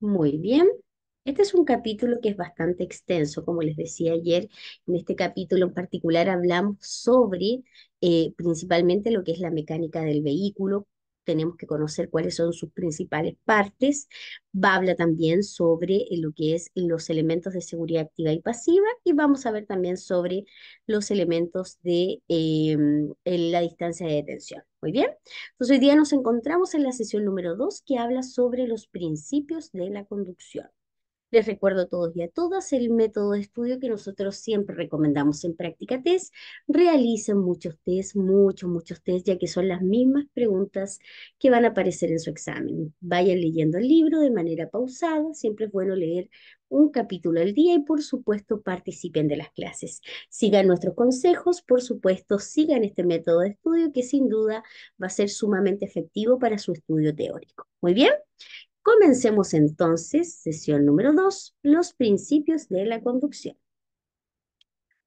Muy bien. Este es un capítulo que es bastante extenso, como les decía ayer. En este capítulo en particular hablamos sobre eh, principalmente lo que es la mecánica del vehículo, tenemos que conocer cuáles son sus principales partes. Va habla también sobre eh, lo que es los elementos de seguridad activa y pasiva y vamos a ver también sobre los elementos de em, la distancia de detención. Muy bien, entonces hoy día nos encontramos en la sesión número 2 que habla sobre los principios de la conducción. Les recuerdo a todos y a todas el método de estudio que nosotros siempre recomendamos en práctica test. Realicen muchos test, muchos, muchos test, ya que son las mismas preguntas que van a aparecer en su examen. Vayan leyendo el libro de manera pausada, siempre es bueno leer un capítulo al día y por supuesto participen de las clases. Sigan nuestros consejos, por supuesto sigan este método de estudio que sin duda va a ser sumamente efectivo para su estudio teórico. Muy bien, Comencemos entonces sesión número 2, los principios de la conducción.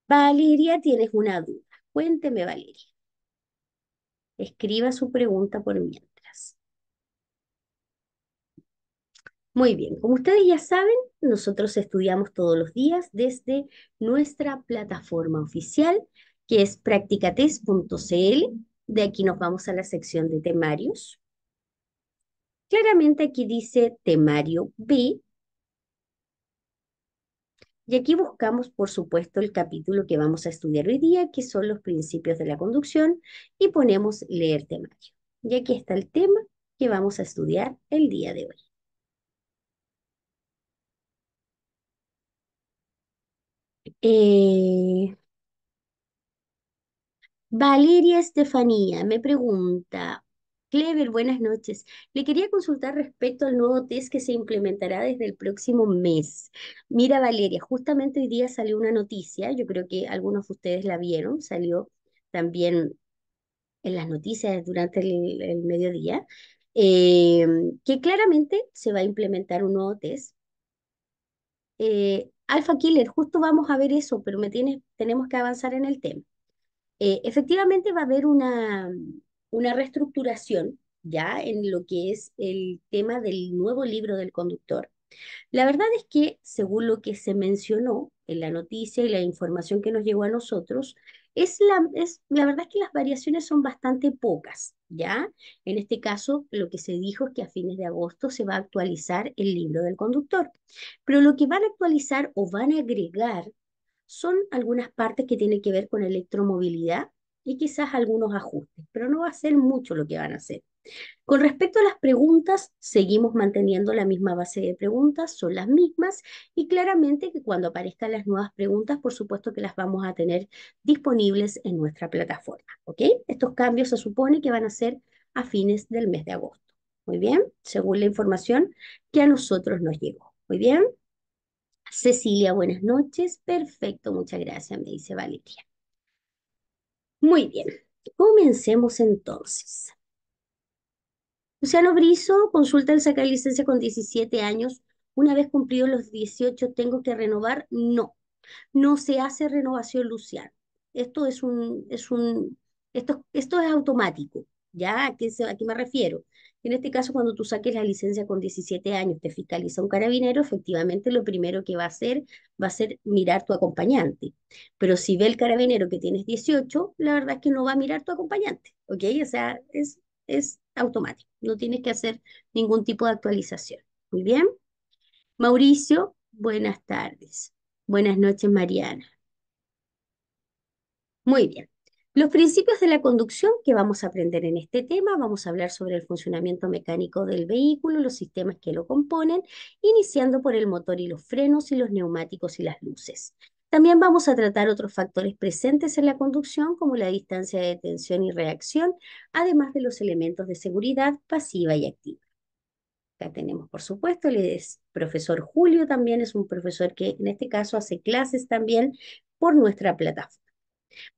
Valeria, tienes una duda. Cuénteme, Valeria. Escriba su pregunta por mientras. Muy bien, como ustedes ya saben, nosotros estudiamos todos los días desde nuestra plataforma oficial, que es practicates.cl. De aquí nos vamos a la sección de temarios. Claramente aquí dice temario B. Y aquí buscamos, por supuesto, el capítulo que vamos a estudiar hoy día, que son los principios de la conducción, y ponemos leer temario. Y aquí está el tema que vamos a estudiar el día de hoy. Eh, Valeria Estefanía me pregunta, Clever, buenas noches. Le quería consultar respecto al nuevo test que se implementará desde el próximo mes. Mira, Valeria, justamente hoy día salió una noticia, yo creo que algunos de ustedes la vieron, salió también en las noticias durante el, mediodía, eh, que claramente se va a implementar un nuevo test. Alfa eh, Alpha Killer, justo vamos a ver eso, pero me tiene, tenemos que avanzar en el tema. Eh, efectivamente va a haber una una reestructuración ya en lo que es el tema del nuevo libro del conductor. La verdad es que, según lo que se mencionó en la noticia y la información que nos llegó a nosotros, es la, la verdad es que las variaciones son bastante pocas, ¿ya? En este caso, lo que se dijo es que a fines de agosto se va a actualizar el libro del conductor, pero lo que van a actualizar o van a agregar son algunas partes que tienen que ver con electromovilidad y quizás algunos ajustes, pero no va a ser mucho lo que van a hacer. Con respecto a las preguntas, seguimos manteniendo la misma base de preguntas, son las mismas y claramente que cuando aparezcan las nuevas preguntas, por supuesto que las vamos a tener disponibles en nuestra plataforma. ¿ok? Estos cambios se supone que van a ser a fines del mes de agosto. Muy bien, según la información que a nosotros nos llegó. Muy bien. Cecilia, buenas noches. Perfecto, muchas gracias, me dice Valeria. Muy bien, comencemos entonces. Luciano Brizo consulta el sacar licencia con 17 años. Una vez cumplidos los 18, ¿tengo que renovar? No, no se hace renovación, Luciano. Esto es un, es un, esto, esto es automático. ¿Ya? ¿A qué, me refiero? En este caso, cuando tú saques la licencia con 17 años, te fiscaliza un carabinero, efectivamente lo primero que va a hacer va a ser mirar tu acompañante. Pero si ve el carabinero que tienes 18, la verdad es que no va a mirar tu acompañante, ¿ok? O sea, es, es automático, no tienes que hacer ningún tipo de actualización. Muy bien. Mauricio, buenas tardes. Buenas noches, Mariana. Muy bien. Los principios de la conducción que vamos a aprender en este tema, vamos a hablar sobre el funcionamiento mecánico del vehículo, los sistemas que lo componen, iniciando por el motor y los frenos y los neumáticos y las luces. También vamos a tratar otros factores presentes en la conducción, como la distancia de tensión y reacción, además de los elementos de seguridad pasiva y activa. Acá tenemos, por supuesto, el profesor Julio, también es un profesor que en este caso hace clases también por nuestra plataforma.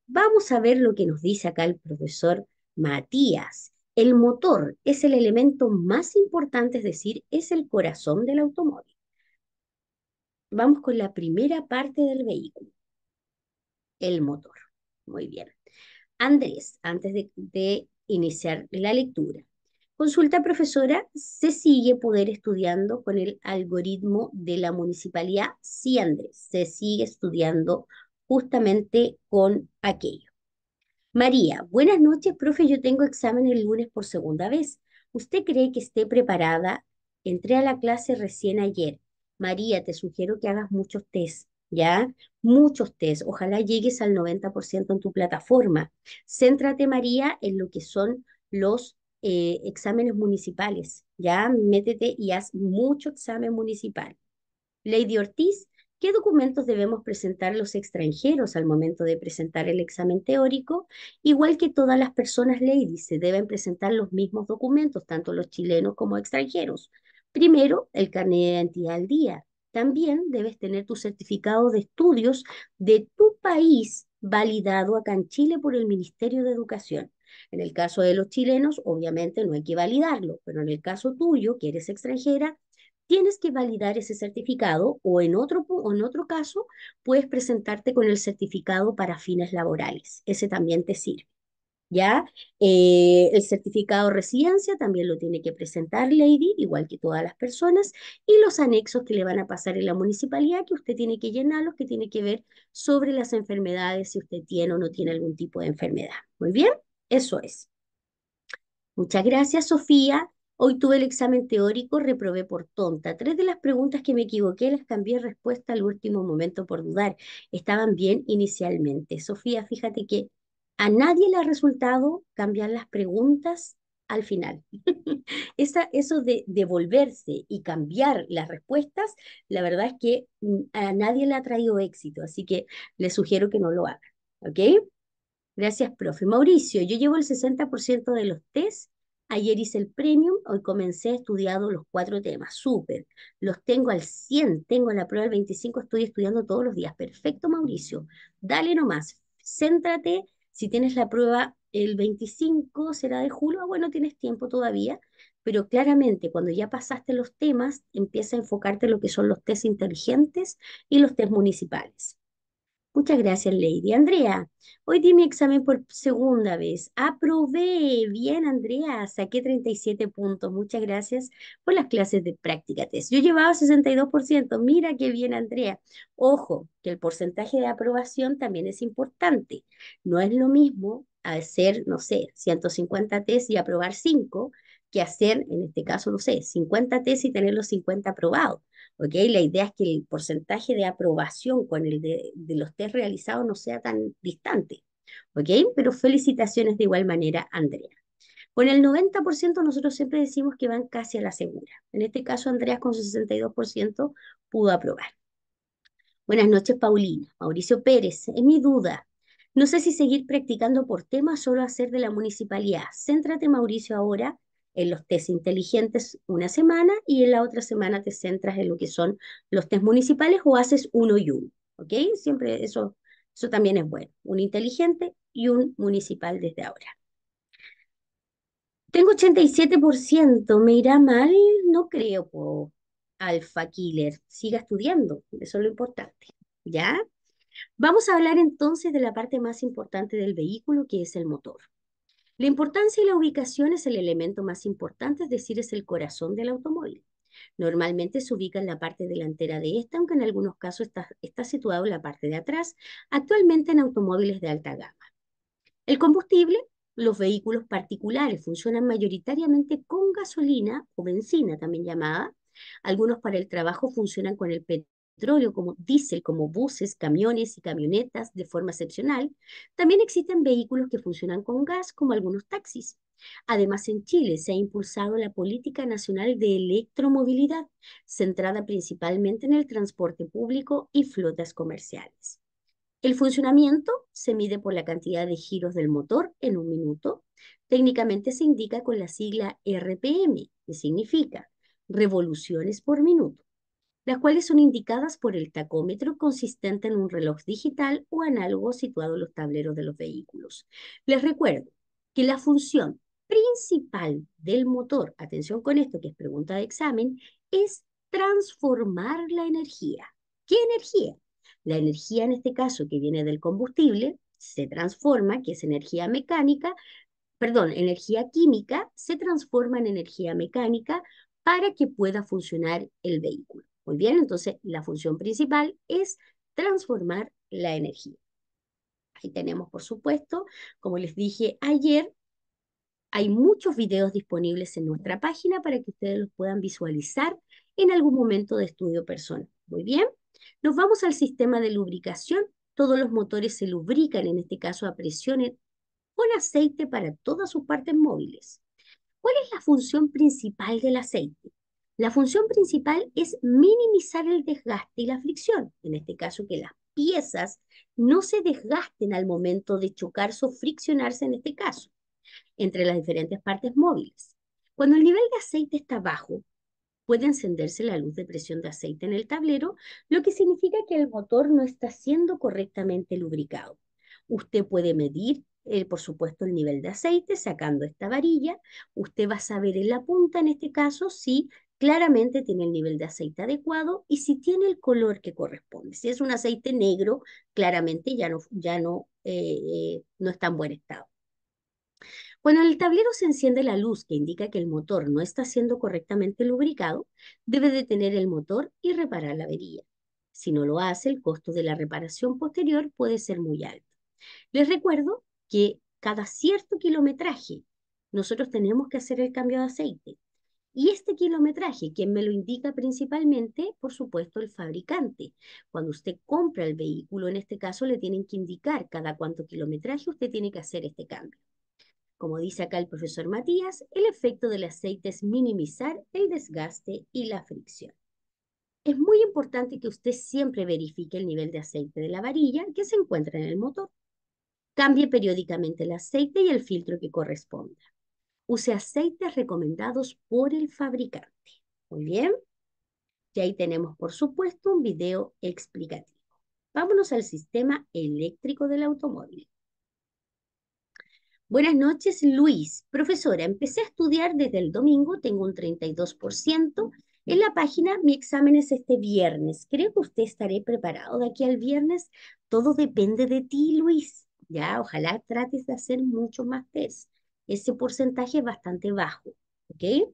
Vamos a ver lo que nos dice acá el profesor Matías. El motor es el elemento más importante, es decir, es el corazón del automóvil. Vamos con la primera parte del vehículo, el motor. Muy bien. Andrés, antes de, iniciar la lectura, Consulta profesora, se sigue poder estudiando con el algoritmo de la municipalidad. Sí, Andrés, se sigue estudiando justamente con aquello. María, buenas noches, profe. Yo tengo examen el lunes por segunda vez. ¿Usted cree que esté preparada? Entré a la clase recién ayer. María, te sugiero que hagas muchos test, ¿ya? Muchos test. Ojalá llegues al 90% en tu plataforma. Céntrate, María, en lo que son los eh, exámenes municipales, ¿ya? Métete y haz mucho examen municipal. Lady Ortiz, qué documentos debemos presentar los extranjeros al momento de presentar el examen teórico, igual que todas las personas ladies se deben presentar los mismos documentos, tanto los chilenos como extranjeros. Primero, el carnet de identidad al día. También debes tener tu certificado de estudios de tu país validado acá en Chile por el Ministerio de Educación. En el caso de los chilenos, obviamente no hay que validarlo, pero en el caso tuyo, que eres extranjera, tienes que validar ese certificado o en otro, en otro caso puedes presentarte con el certificado para fines laborales. Ese también te sirve. ¿Ya? Eh, el certificado de residencia también lo tiene que presentar Lady, igual que todas las personas, y los anexos que le van a pasar en la municipalidad, que usted tiene que llenarlos, que tiene que ver sobre las enfermedades, si usted tiene o no tiene algún tipo de enfermedad. Muy bien, eso es. Muchas gracias, Sofía. Hoy tuve el examen teórico, reprobé por tonta. Tres de las preguntas que me equivoqué las cambié respuesta al último momento por dudar. Estaban bien inicialmente. Sofía, fíjate que a nadie le ha resultado cambiar las preguntas al final. eso de devolverse y cambiar las respuestas, la verdad es que mm, a nadie le ha traído éxito, así que le sugiero que no lo hagan. Gracias, profe. Mauricio, yo llevo el 60% de los test Ayer hice el premium, hoy comencé estudiando los cuatro temas, súper. Los tengo al 100, tengo la prueba el 25, estoy estudiando todos los días. Perfecto, Mauricio. Dale nomás, céntrate. Si tienes la prueba el 25, será de julio, ah, bueno, tienes tiempo todavía, pero claramente cuando ya pasaste los temas, empieza a enfocarte en lo que son los test inteligentes y los test municipales. Muchas gracias, Lady. Andrea, hoy di mi examen por segunda vez. Aprobé. Bien, Andrea. Saqué 37 puntos. Muchas gracias por las clases de práctica test. Yo llevaba 62%. Mira qué bien, Andrea. Ojo, que el porcentaje de aprobación también es importante. No es lo mismo hacer, no sé, 150 test y aprobar 5 que hacer, en este caso, no sé, 50 test y tener los 50 aprobados. La idea es que el porcentaje de aprobación con el de, los test realizados no sea tan distante, Pero felicitaciones de igual manera, Andrea. Con el 90% nosotros siempre decimos que van casi a la segura. En este caso, Andrea con su 62% pudo aprobar. Buenas noches, Paulina. Mauricio Pérez, es mi duda. No sé si seguir practicando por tema solo hacer de la municipalidad. Céntrate, Mauricio, ahora en los test inteligentes una semana y en la otra semana te centras en lo que son los test municipales o haces uno y uno, ¿ok? Siempre eso, eso también es bueno, un inteligente y un municipal desde ahora. Tengo 87%, ¿me irá mal? No creo, alfa killer. Siga estudiando, eso es lo importante, ¿ya? Vamos a hablar entonces de la parte más importante del vehículo, que es el motor. La importancia y la ubicación es el elemento más importante, es decir, es el corazón del automóvil. Normalmente se ubica en la parte delantera de esta, aunque en algunos casos está, está situado en la parte de atrás, actualmente en automóviles de alta gama. El combustible, los vehículos particulares funcionan mayoritariamente con gasolina o benzina también llamada. Algunos para el trabajo funcionan con el petróleo como diésel, como buses, camiones y camionetas de forma excepcional, también existen vehículos que funcionan con gas, como algunos taxis. Además, en Chile se ha impulsado la Política Nacional de Electromovilidad, centrada principalmente en el transporte público y flotas comerciales. El funcionamiento se mide por la cantidad de giros del motor en un minuto. Técnicamente se indica con la sigla RPM, que significa revoluciones por minuto las cuales son indicadas por el tacómetro consistente en un reloj digital o análogo situado en los tableros de los vehículos. Les recuerdo que la función principal del motor, atención con esto que es pregunta de examen, es transformar la energía. ¿Qué energía? La energía en este caso que viene del combustible se transforma, que es energía mecánica, perdón, energía química, se transforma en energía mecánica para que pueda funcionar el vehículo. Muy bien, entonces la función principal es transformar la energía. Ahí tenemos, por supuesto, como les dije ayer, hay muchos videos disponibles en nuestra página para que ustedes los puedan visualizar en algún momento de estudio personal. Muy bien, nos vamos al sistema de lubricación. Todos los motores se lubrican, en este caso a presión con aceite para todas sus partes móviles. ¿Cuál es la función principal del aceite? La función principal es minimizar el desgaste y la fricción, en este caso que las piezas no se desgasten al momento de chocarse o friccionarse en este caso, entre las diferentes partes móviles. Cuando el nivel de aceite está bajo, puede encenderse la luz de presión de aceite en el tablero, lo que significa que el motor no está siendo correctamente lubricado. Usted puede medir, eh, por supuesto, el nivel de aceite sacando esta varilla. Usted va a saber en la punta, en este caso, si claramente tiene el nivel de aceite adecuado y si tiene el color que corresponde. Si es un aceite negro, claramente ya no, ya no, eh, eh, no está en buen estado. Cuando en el tablero se enciende la luz que indica que el motor no está siendo correctamente lubricado, debe detener el motor y reparar la avería. Si no lo hace, el costo de la reparación posterior puede ser muy alto. Les recuerdo que cada cierto kilometraje nosotros tenemos que hacer el cambio de aceite. Y este kilometraje, quien me lo indica principalmente, por supuesto, el fabricante. Cuando usted compra el vehículo, en este caso, le tienen que indicar cada cuánto kilometraje usted tiene que hacer este cambio. Como dice acá el profesor Matías, el efecto del aceite es minimizar el desgaste y la fricción. Es muy importante que usted siempre verifique el nivel de aceite de la varilla que se encuentra en el motor. Cambie periódicamente el aceite y el filtro que corresponda. Use aceites recomendados por el fabricante. Muy bien. Y ahí tenemos, por supuesto, un video explicativo. Vámonos al sistema eléctrico del automóvil. Buenas noches, Luis. Profesora, empecé a estudiar desde el domingo, tengo un 32%. En la página, mi examen es este viernes. Creo que usted estaré preparado de aquí al viernes. Todo depende de ti, Luis. Ya, ojalá trates de hacer mucho más test. Ese porcentaje es bastante bajo, ¿ok?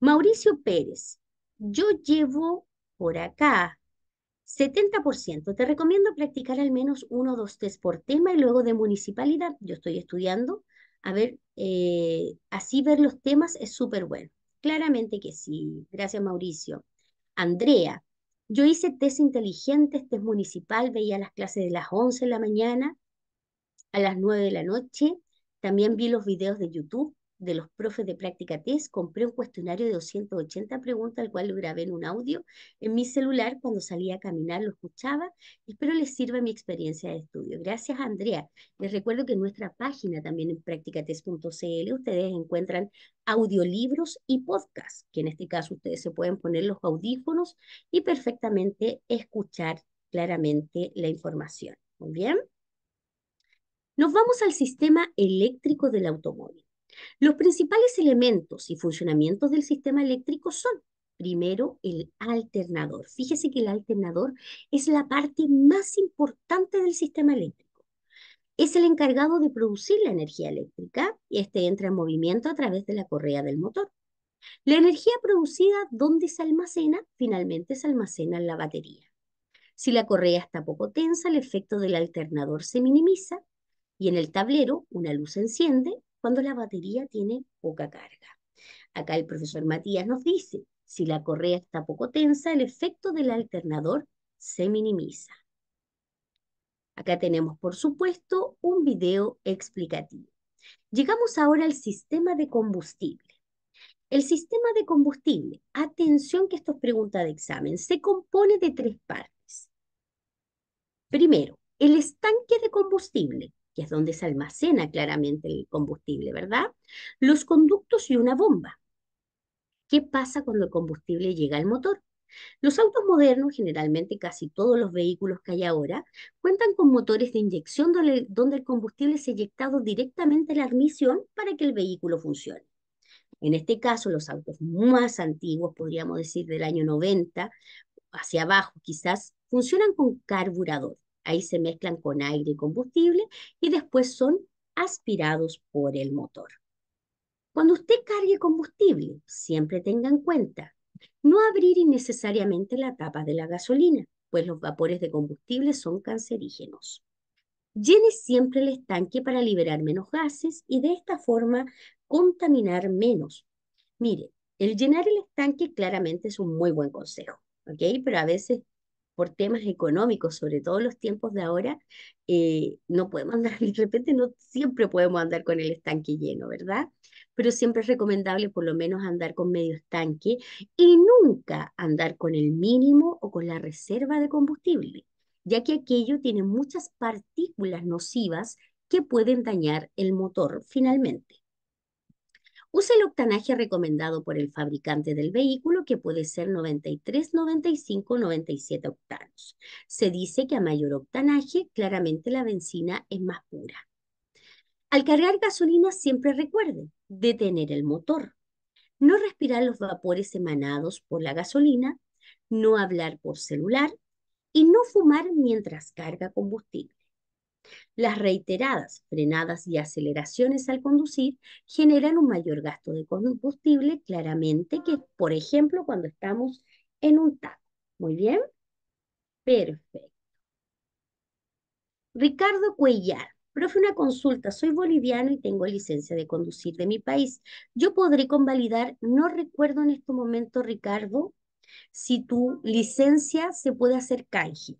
Mauricio Pérez, yo llevo por acá 70%. Te recomiendo practicar al menos uno o dos test por tema y luego de municipalidad. Yo estoy estudiando. A ver, eh, así ver los temas es súper bueno. Claramente que sí. Gracias, Mauricio. Andrea, yo hice test inteligente, test municipal, veía las clases de las 11 de la mañana a las 9 de la noche también vi los videos de YouTube de los profes de práctica test, compré un cuestionario de 280 preguntas, al cual lo grabé en un audio en mi celular. Cuando salía a caminar lo escuchaba espero les sirva mi experiencia de estudio. Gracias, Andrea. Les recuerdo que en nuestra página también en practicatest.cl ustedes encuentran audiolibros y podcasts, que en este caso ustedes se pueden poner los audífonos y perfectamente escuchar claramente la información. Muy bien. Nos vamos al sistema eléctrico del automóvil. Los principales elementos y funcionamientos del sistema eléctrico son, primero, el alternador. Fíjese que el alternador es la parte más importante del sistema eléctrico. Es el encargado de producir la energía eléctrica y este entra en movimiento a través de la correa del motor. La energía producida, ¿dónde se almacena? Finalmente se almacena en la batería. Si la correa está poco tensa, el efecto del alternador se minimiza y en el tablero una luz se enciende cuando la batería tiene poca carga. Acá el profesor Matías nos dice, si la correa está poco tensa, el efecto del alternador se minimiza. Acá tenemos, por supuesto, un video explicativo. Llegamos ahora al sistema de combustible. El sistema de combustible, atención que esto es pregunta de examen, se compone de tres partes. Primero, el estanque de combustible, que es donde se almacena claramente el combustible, ¿verdad? Los conductos y una bomba. ¿Qué pasa cuando el combustible llega al motor? Los autos modernos, generalmente casi todos los vehículos que hay ahora, cuentan con motores de inyección donde, el combustible es inyectado directamente a la admisión para que el vehículo funcione. En este caso, los autos más antiguos, podríamos decir del año 90, hacia abajo quizás, funcionan con carburador. Ahí se mezclan con aire y combustible y después son aspirados por el motor. Cuando usted cargue combustible, siempre tenga en cuenta no abrir innecesariamente la tapa de la gasolina, pues los vapores de combustible son cancerígenos. Llene siempre el estanque para liberar menos gases y de esta forma contaminar menos. Mire, el llenar el estanque claramente es un muy buen consejo, ¿ok? Pero a veces por temas económicos, sobre todo los tiempos de ahora, eh, no podemos andar, de repente no siempre podemos andar con el estanque lleno, ¿verdad? Pero siempre es recomendable por lo menos andar con medio estanque y nunca andar con el mínimo o con la reserva de combustible, ya que aquello tiene muchas partículas nocivas que pueden dañar el motor finalmente. Usa el octanaje recomendado por el fabricante del vehículo, que puede ser 93, 95, 97 octanos. Se dice que a mayor octanaje, claramente la benzina es más pura. Al cargar gasolina, siempre recuerde detener el motor, no respirar los vapores emanados por la gasolina, no hablar por celular y no fumar mientras carga combustible. Las reiteradas frenadas y aceleraciones al conducir generan un mayor gasto de combustible, claramente, que por ejemplo cuando estamos en un taco. ¿Muy bien? Perfecto. Ricardo Cuellar. Profe, una consulta. Soy boliviano y tengo licencia de conducir de mi país. Yo podré convalidar, no recuerdo en este momento, Ricardo, si tu licencia se puede hacer canje.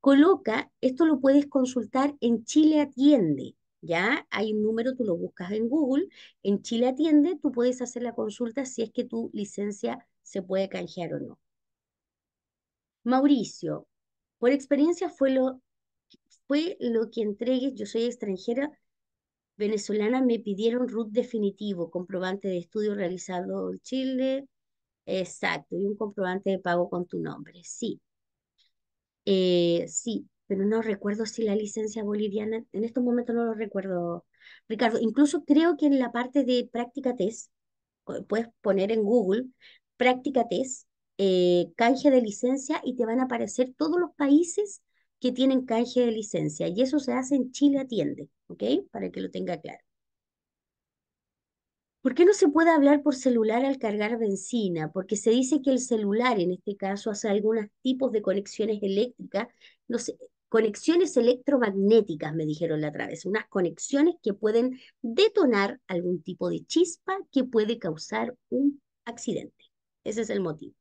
Coloca, esto lo puedes consultar en Chile Atiende, ¿ya? Hay un número, tú lo buscas en Google, en Chile Atiende, tú puedes hacer la consulta si es que tu licencia se puede canjear o no. Mauricio, por experiencia fue lo, fue lo que entregué yo soy extranjera venezolana, me pidieron RUT definitivo, comprobante de estudio realizado en Chile, exacto, y un comprobante de pago con tu nombre, sí. Eh, sí, pero no recuerdo si la licencia boliviana, en estos momentos no lo recuerdo, Ricardo. Incluso creo que en la parte de práctica test, puedes poner en Google práctica test, eh, canje de licencia y te van a aparecer todos los países que tienen canje de licencia. Y eso se hace en Chile Atiende, ¿ok? Para que lo tenga claro. ¿Por qué no se puede hablar por celular al cargar benzina? Porque se dice que el celular, en este caso, hace algunos tipos de conexiones eléctricas, conexiones electromagnéticas, me dijeron la otra vez, unas conexiones que pueden detonar algún tipo de chispa que puede causar un accidente. Ese es el motivo.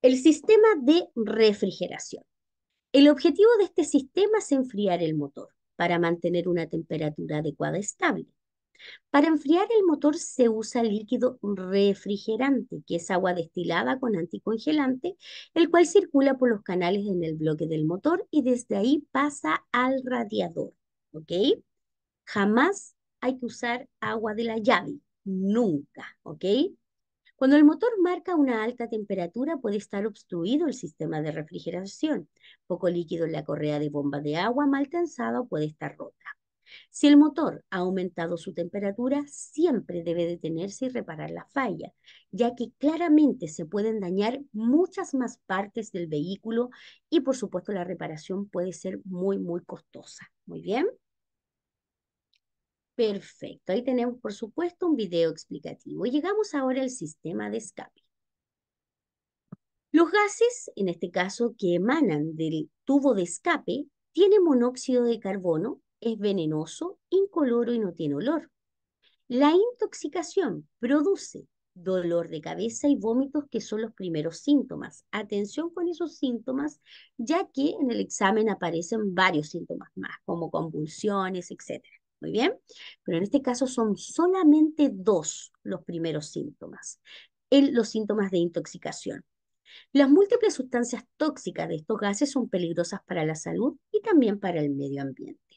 El sistema de refrigeración. El objetivo de este sistema es enfriar el motor para mantener una temperatura adecuada estable. Para enfriar el motor se usa líquido refrigerante, que es agua destilada con anticongelante, el cual circula por los canales en el bloque del motor y desde ahí pasa al radiador. ¿Ok? Jamás hay que usar agua de la llave, nunca. ¿Ok? Cuando el motor marca una alta temperatura puede estar obstruido el sistema de refrigeración. Poco líquido en la correa de bomba de agua mal tensado, puede estar rota. Si el motor ha aumentado su temperatura, siempre debe detenerse y reparar la falla, ya que claramente se pueden dañar muchas más partes del vehículo y por supuesto la reparación puede ser muy, muy costosa. Muy bien. Perfecto, ahí tenemos por supuesto un video explicativo. Llegamos ahora al sistema de escape. Los gases, en este caso que emanan del tubo de escape, tienen monóxido de carbono, es venenoso, incoloro y no tiene olor. La intoxicación produce dolor de cabeza y vómitos que son los primeros síntomas. Atención con esos síntomas, ya que en el examen aparecen varios síntomas más, como convulsiones, etc. Muy bien, pero en este caso son solamente dos los primeros síntomas, los síntomas de intoxicación. Las múltiples sustancias tóxicas de estos gases son peligrosas para la salud y también para el medio ambiente.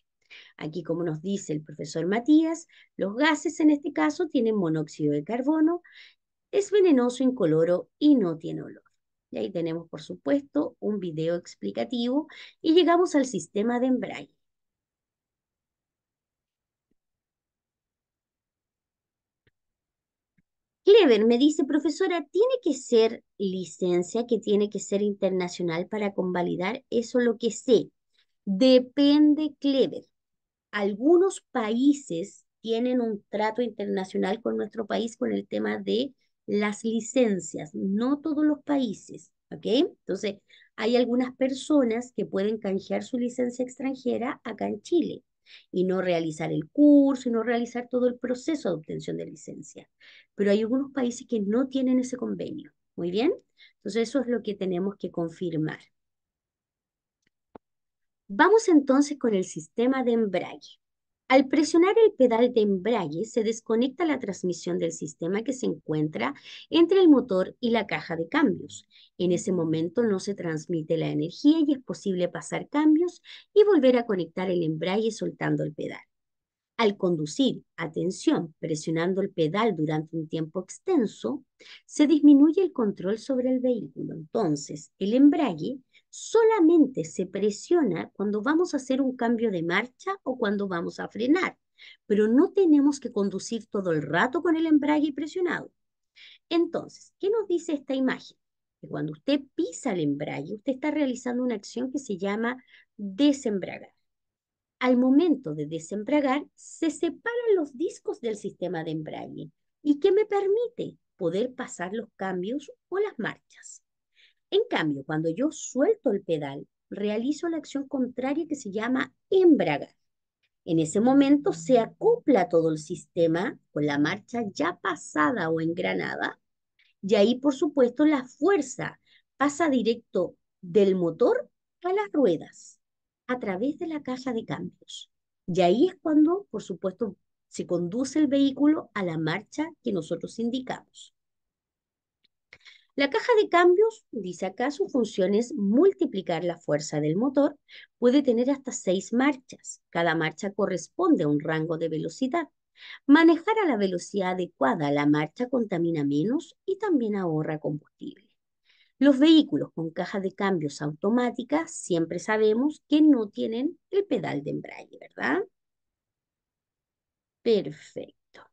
Aquí, como nos dice el profesor Matías, los gases en este caso tienen monóxido de carbono, es venenoso, incoloro y no tiene olor. Y ahí tenemos, por supuesto, un video explicativo y llegamos al sistema de embrague. Clever me dice, profesora, ¿tiene que ser licencia que tiene que ser internacional para convalidar? Eso lo que sé. Depende, Clever algunos países tienen un trato internacional con nuestro país con el tema de las licencias, no todos los países, ¿ok? Entonces, hay algunas personas que pueden canjear su licencia extranjera acá en Chile y no realizar el curso y no realizar todo el proceso de obtención de licencia. Pero hay algunos países que no tienen ese convenio. Muy bien, entonces eso es lo que tenemos que confirmar. Vamos entonces con el sistema de embrague. Al presionar el pedal de embrague se desconecta la transmisión del sistema que se encuentra entre el motor y la caja de cambios. En ese momento no se transmite la energía y es posible pasar cambios y volver a conectar el embrague soltando el pedal. Al conducir, atención, presionando el pedal durante un tiempo extenso, se disminuye el control sobre el vehículo. Entonces, el embrague solamente se presiona cuando vamos a hacer un cambio de marcha o cuando vamos a frenar, pero no tenemos que conducir todo el rato con el embrague presionado. Entonces, ¿qué nos dice esta imagen? Que cuando usted pisa el embrague, usted está realizando una acción que se llama desembragar. Al momento de desembragar, se separan los discos del sistema de embrague y ¿qué me permite poder pasar los cambios o las marchas. En cambio, cuando yo suelto el pedal, realizo la acción contraria que se llama embragar. En ese momento se acopla todo el sistema con la marcha ya pasada o engranada y ahí, por supuesto, la fuerza pasa directo del motor a las ruedas a través de la caja de cambios. Y ahí es cuando, por supuesto, se conduce el vehículo a la marcha que nosotros indicamos. La caja de cambios, dice acá, su función es multiplicar la fuerza del motor. Puede tener hasta seis marchas. Cada marcha corresponde a un rango de velocidad. Manejar a la velocidad adecuada la marcha contamina menos y también ahorra combustible. Los vehículos con caja de cambios automática siempre sabemos que no tienen el pedal de embrague, ¿verdad? Perfecto.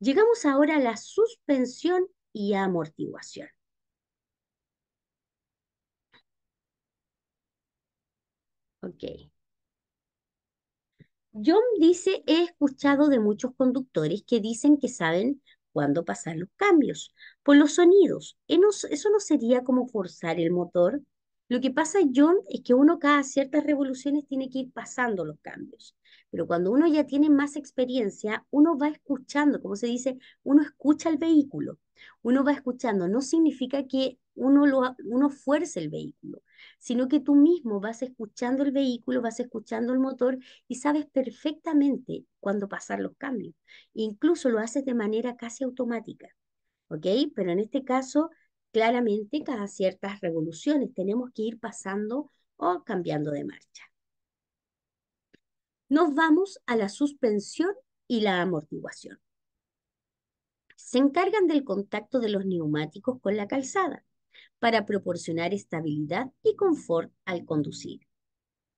Llegamos ahora a la suspensión y amortiguación. Ok. John dice, he escuchado de muchos conductores que dicen que saben cuándo pasar los cambios por los sonidos. ¿E ¿Eso no sería como forzar el motor? Lo que pasa, John, es que uno cada ciertas revoluciones tiene que ir pasando los cambios. Pero cuando uno ya tiene más experiencia, uno va escuchando, como se dice, uno escucha el vehículo uno va escuchando, no significa que uno, uno fuerce el vehículo, sino que tú mismo vas escuchando el vehículo, vas escuchando el motor y sabes perfectamente cuándo pasar los cambios. Incluso lo haces de manera casi automática, ¿ok? Pero en este caso, claramente, cada ciertas revoluciones tenemos que ir pasando o cambiando de marcha. Nos vamos a la suspensión y la amortiguación se encargan del contacto de los neumáticos con la calzada para proporcionar estabilidad y confort al conducir.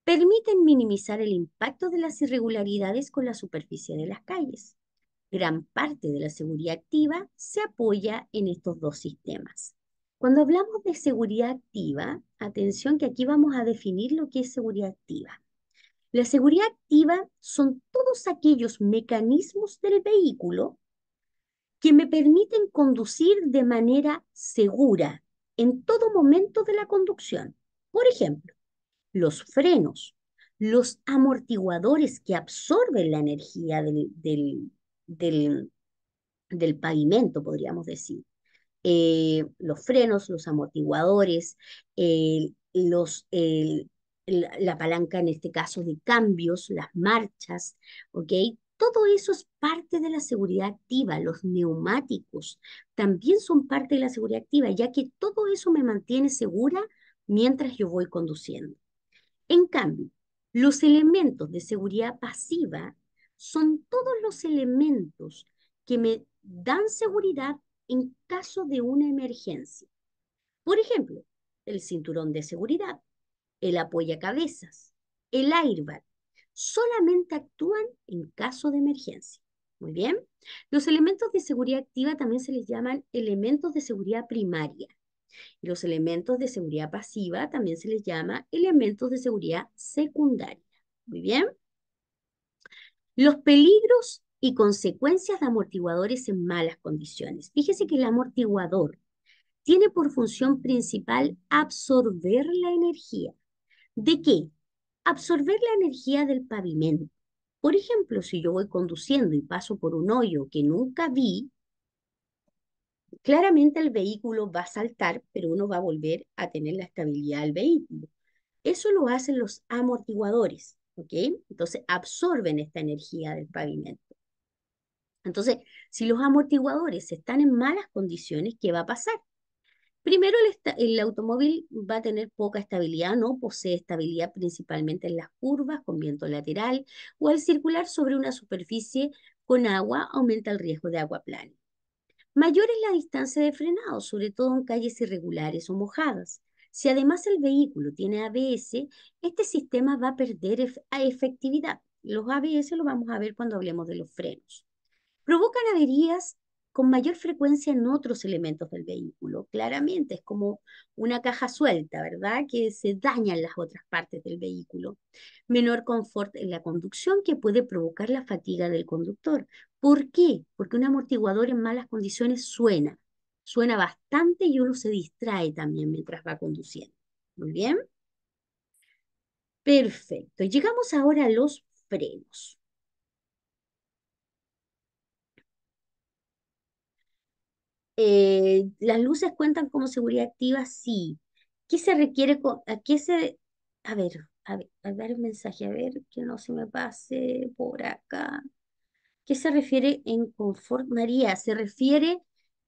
Permiten minimizar el impacto de las irregularidades con la superficie de las calles. Gran parte de la seguridad activa se apoya en estos dos sistemas. Cuando hablamos de seguridad activa, atención que aquí vamos a definir lo que es seguridad activa. La seguridad activa son todos aquellos mecanismos del vehículo que me permiten conducir de manera segura en todo momento de la conducción. Por ejemplo, los frenos, los amortiguadores que absorben la energía del, del, pavimento, podríamos decir. Eh, los frenos, los amortiguadores, los, la, la, palanca en este caso de cambios, las marchas, ¿ok? Todo eso es parte de la seguridad activa. Los neumáticos también son parte de la seguridad activa, ya que todo eso me mantiene segura mientras yo voy conduciendo. En cambio, los elementos de seguridad pasiva son todos los elementos que me dan seguridad en caso de una emergencia. Por ejemplo, el cinturón de seguridad, el cabezas, el airbag, solamente actúan en caso de emergencia. Muy bien. Los elementos de seguridad activa también se les llaman elementos de seguridad primaria. Y los elementos de seguridad pasiva también se les llama elementos de seguridad secundaria. Muy bien. Los peligros y consecuencias de amortiguadores en malas condiciones. Fíjese que el amortiguador tiene por función principal absorber la energía. ¿De qué? absorber la energía del pavimento. Por ejemplo, si yo voy conduciendo y paso por un hoyo que nunca vi, claramente el vehículo va a saltar, pero uno va a volver a tener la estabilidad del vehículo. Eso lo hacen los amortiguadores, ¿ok? Entonces absorben esta energía del pavimento. Entonces, si los amortiguadores están en malas condiciones, ¿qué va a pasar? Primero, el, automóvil va a tener poca estabilidad, no posee estabilidad principalmente en las curvas con viento lateral o al circular sobre una superficie con agua aumenta el riesgo de agua plana. Mayor es la distancia de frenado, sobre todo en calles irregulares o mojadas. Si además el vehículo tiene ABS, este sistema va a perder efectividad. Los ABS lo vamos a ver cuando hablemos de los frenos. Provocan averías con mayor frecuencia en otros elementos del vehículo. Claramente es como una caja suelta, ¿verdad? Que se dañan las otras partes del vehículo. Menor confort en la conducción que puede provocar la fatiga del conductor. ¿Por qué? Porque un amortiguador en malas condiciones suena. Suena bastante y uno se distrae también mientras va conduciendo. Muy bien. Perfecto. Llegamos ahora a los frenos. Eh, ¿Las luces cuentan como seguridad activa? Sí. ¿Qué se requiere? ¿A se...? A ver, a ver, a ver el mensaje, a ver que no se me pase por acá. ¿Qué se refiere en confort, María? Se refiere,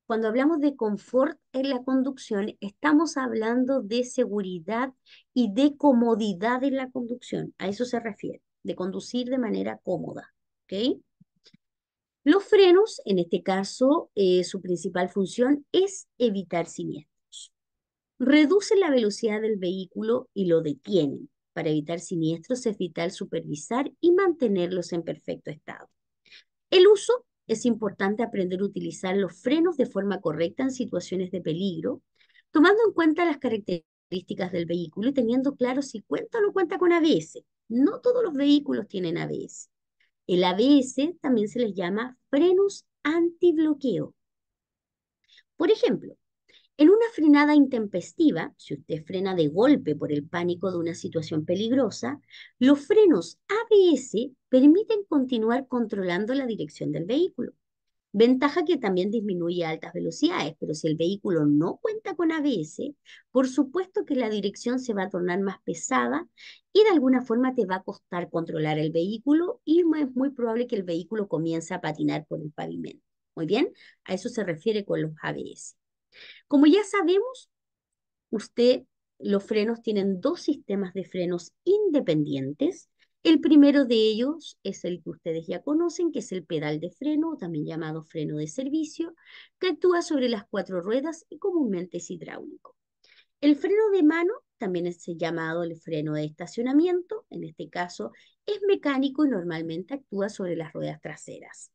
cuando hablamos de confort en la conducción, estamos hablando de seguridad y de comodidad en la conducción. A eso se refiere, de conducir de manera cómoda. ¿Ok? Los frenos, en este caso, eh, su principal función es evitar siniestros. Reducen la velocidad del vehículo y lo detienen. Para evitar siniestros es vital supervisar y mantenerlos en perfecto estado. El uso es importante aprender a utilizar los frenos de forma correcta en situaciones de peligro, tomando en cuenta las características del vehículo y teniendo claro si cuenta o no cuenta con ABS. No todos los vehículos tienen ABS. El ABS también se les llama frenos antibloqueo. Por ejemplo, en una frenada intempestiva, si usted frena de golpe por el pánico de una situación peligrosa, los frenos ABS permiten continuar controlando la dirección del vehículo. Ventaja que también disminuye a altas velocidades, pero si el vehículo no cuenta con ABS, por supuesto que la dirección se va a tornar más pesada y de alguna forma te va a costar controlar el vehículo y es muy probable que el vehículo comience a patinar por el pavimento. Muy bien, a eso se refiere con los ABS. Como ya sabemos, usted, los frenos tienen dos sistemas de frenos independientes el primero de ellos es el que ustedes ya conocen, que es el pedal de freno, también llamado freno de servicio, que actúa sobre las cuatro ruedas y comúnmente es hidráulico. El freno de mano también es llamado el freno de estacionamiento, en este caso es mecánico y normalmente actúa sobre las ruedas traseras.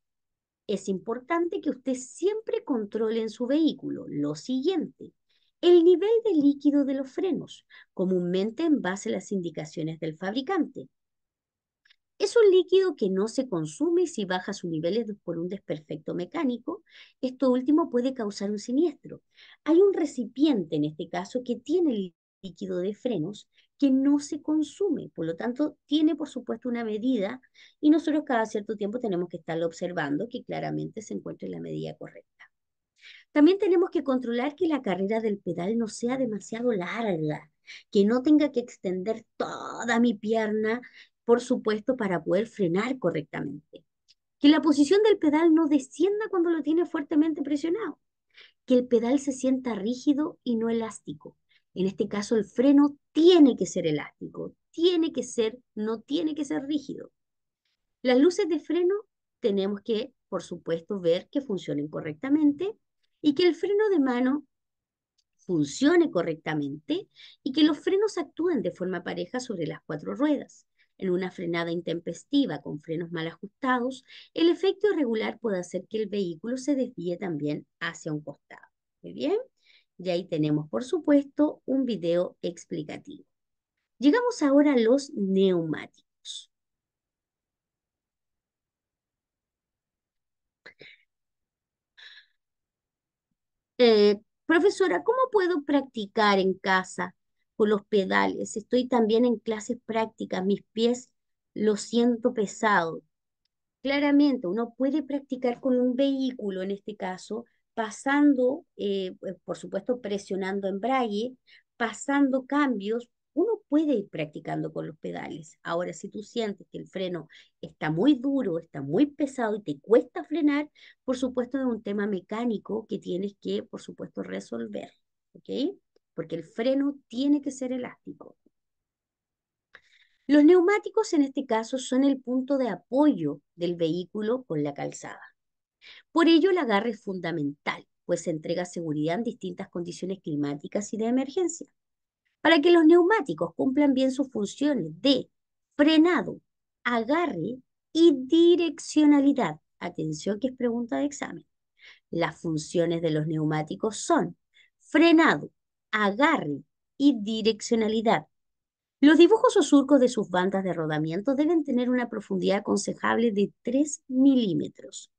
Es importante que usted siempre controle en su vehículo lo siguiente, el nivel de líquido de los frenos, comúnmente en base a las indicaciones del fabricante. Es un líquido que no se consume y si baja sus niveles por un desperfecto mecánico, esto último puede causar un siniestro. Hay un recipiente en este caso que tiene el líquido de frenos que no se consume, por lo tanto tiene por supuesto una medida y nosotros cada cierto tiempo tenemos que estarlo observando que claramente se encuentre en la medida correcta. También tenemos que controlar que la carrera del pedal no sea demasiado larga, que no tenga que extender toda mi pierna por supuesto, para poder frenar correctamente. Que la posición del pedal no descienda cuando lo tiene fuertemente presionado. Que el pedal se sienta rígido y no elástico. En este caso, el freno tiene que ser elástico, tiene que ser, no tiene que ser rígido. Las luces de freno tenemos que, por supuesto, ver que funcionen correctamente y que el freno de mano funcione correctamente y que los frenos actúen de forma pareja sobre las cuatro ruedas. En una frenada intempestiva con frenos mal ajustados, el efecto irregular puede hacer que el vehículo se desvíe también hacia un costado. Muy bien, y ahí tenemos, por supuesto, un video explicativo. Llegamos ahora a los neumáticos. Eh, profesora, ¿cómo puedo practicar en casa con los pedales, estoy también en clases prácticas, mis pies lo siento pesado Claramente, uno puede practicar con un vehículo en este caso, pasando, eh, eh, por supuesto, presionando embrague, pasando cambios, uno puede ir practicando con los pedales. Ahora, si tú sientes que el freno está muy duro, está muy pesado y te cuesta frenar, por supuesto es un tema mecánico que tienes que, por supuesto, resolver. ¿Ok? porque el freno tiene que ser elástico. Los neumáticos en este caso son el punto de apoyo del vehículo con la calzada. Por ello, el agarre es fundamental, pues entrega seguridad en distintas condiciones climáticas y de emergencia. Para que los neumáticos cumplan bien sus funciones de frenado, agarre y direccionalidad, atención que es pregunta de examen. Las funciones de los neumáticos son frenado, agarre y direccionalidad. Los dibujos o surcos de sus bandas de rodamiento deben tener una profundidad aconsejable de 3 milímetros.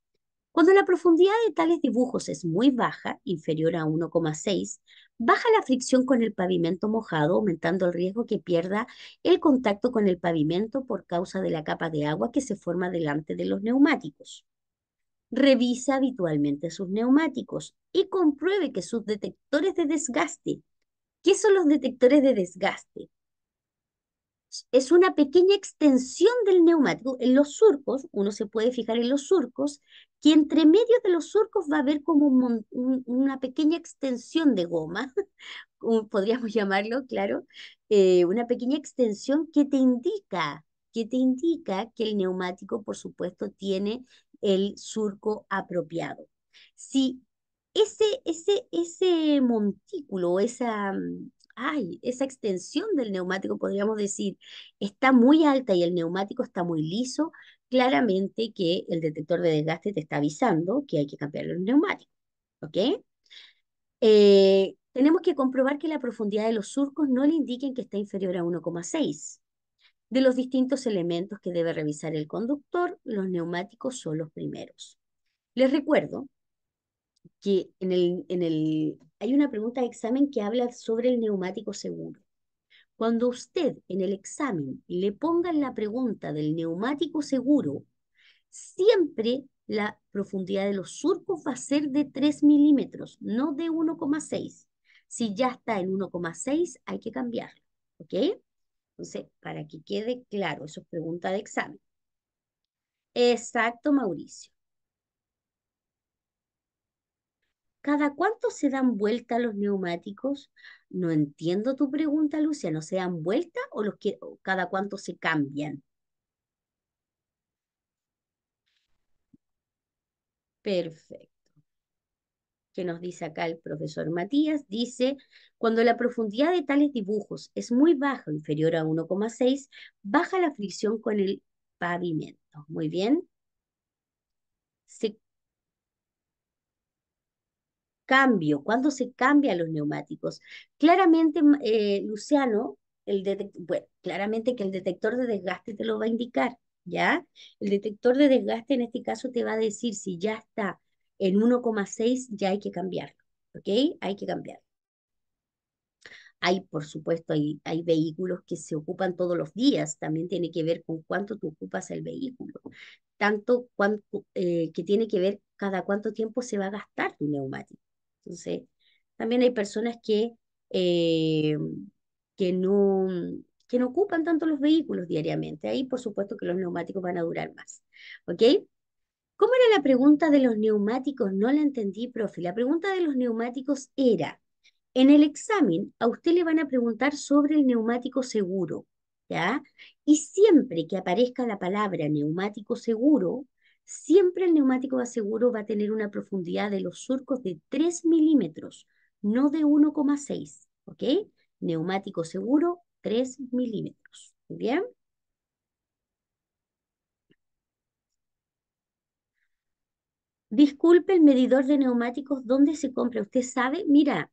Cuando la profundidad de tales dibujos es muy baja, inferior a 1,6, baja la fricción con el pavimento mojado, aumentando el riesgo que pierda el contacto con el pavimento por causa de la capa de agua que se forma delante de los neumáticos. Revisa habitualmente sus neumáticos y compruebe que sus detectores de desgaste, ¿qué son los detectores de desgaste? Es una pequeña extensión del neumático. En los surcos, uno se puede fijar en los surcos, que entre medio de los surcos va a haber como una pequeña extensión de goma, podríamos llamarlo, claro, eh, una pequeña extensión que te indica que te indica que el neumático, por supuesto, tiene el surco apropiado. Si ese, ese, ese montículo, esa, mm, esa extensión del neumático, podríamos decir, está muy alta y el neumático está muy liso, claramente que el detector de desgaste te está avisando que hay que cambiar el neumático, ¿Ok? Eh, tenemos que comprobar que la profundidad de los surcos no le indiquen que está inferior a 1,6. De los distintos elementos que debe revisar el conductor, los neumáticos son los primeros. Les recuerdo que en el, hay una pregunta de examen que habla sobre el neumático seguro. Cuando usted en el examen le pongan la pregunta del neumático seguro, siempre la profundidad de los surcos va a ser de 3 milímetros, no de 1,6. Si ya está en 1,6, hay que cambiarlo. ¿Ok? Entonces, para que quede claro, eso es pregunta de examen. Exacto, Mauricio. ¿Cada cuánto se dan vuelta los neumáticos? No entiendo tu pregunta, ¿No ¿Se dan vuelta o los o cada cuánto se cambian? Perfecto que nos dice acá el profesor Matías, dice, cuando la profundidad de tales dibujos es muy baja, inferior a 1,6, baja la fricción con el pavimento. Muy bien. Cambio, ¿cuándo se cambian los neumáticos? Claramente, mm, eh, Luciano, el claramente que el detector de desgaste te lo va a indicar, ¿ya? El detector de desgaste en este caso te va a decir si ya está en 1,6 ya hay que cambiarlo, ¿ok? Hay que cambiarlo. Hay, por supuesto, hay, vehículos que se ocupan todos los días, también tiene que ver con cuánto tú ocupas el vehículo, tanto cuánto, eh, que tiene que ver cada cuánto tiempo se va a gastar tu neumático. Entonces, también hay personas que, eh, que, no, que no ocupan tanto los vehículos diariamente. Ahí, por supuesto, que los neumáticos van a durar más. ¿Ok? ¿Cómo era la pregunta de los neumáticos? No la entendí, profe. La pregunta de los neumáticos era, en el examen a usted le van a preguntar sobre el neumático seguro, ¿ya? Y siempre que aparezca la palabra neumático seguro, siempre el neumático seguro va a tener una profundidad de los surcos de 3 milímetros, no de 1,6, ¿ok? Neumático seguro, 3 milímetros, ¿bien? Disculpe el medidor de neumáticos, ¿dónde se compra? Usted sabe, mira,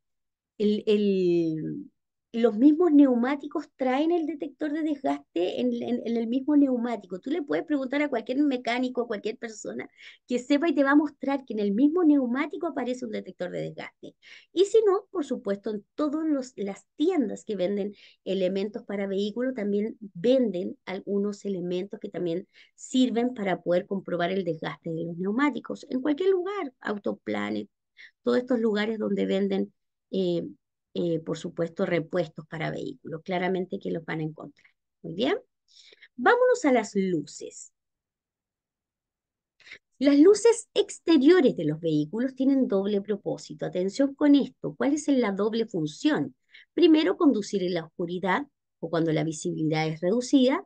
el, el, los mismos neumáticos traen el detector de desgaste en, el mismo neumático. Tú le puedes preguntar a cualquier mecánico, a cualquier persona que sepa y te va a mostrar que en el mismo neumático aparece un detector de desgaste. Y si no, por supuesto, en todas las tiendas que venden elementos para vehículos también venden algunos elementos que también sirven para poder comprobar el desgaste de los neumáticos. En cualquier lugar, Autoplanet, todos estos lugares donde venden... Eh, eh, por supuesto, repuestos para vehículos. Claramente que los van a encontrar. Muy bien. Vámonos a las luces. Las luces exteriores de los vehículos tienen doble propósito. Atención con esto. ¿Cuál es la doble función? Primero, conducir en la oscuridad o cuando la visibilidad es reducida.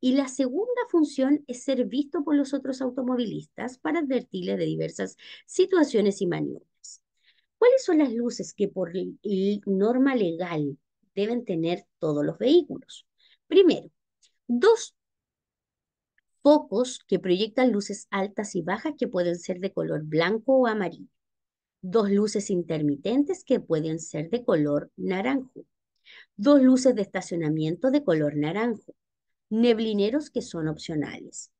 y la segunda función es ser visto por los otros automovilistas para advertirles de diversas situaciones y maniobras. ¿Cuáles son las luces que por norma legal deben tener todos los vehículos? Primero, dos focos que proyectan luces altas y bajas que pueden ser de color blanco o amarillo. Dos luces intermitentes que pueden ser de color naranjo. Dos luces de estacionamiento de color naranjo. Neblineros que son opcionales.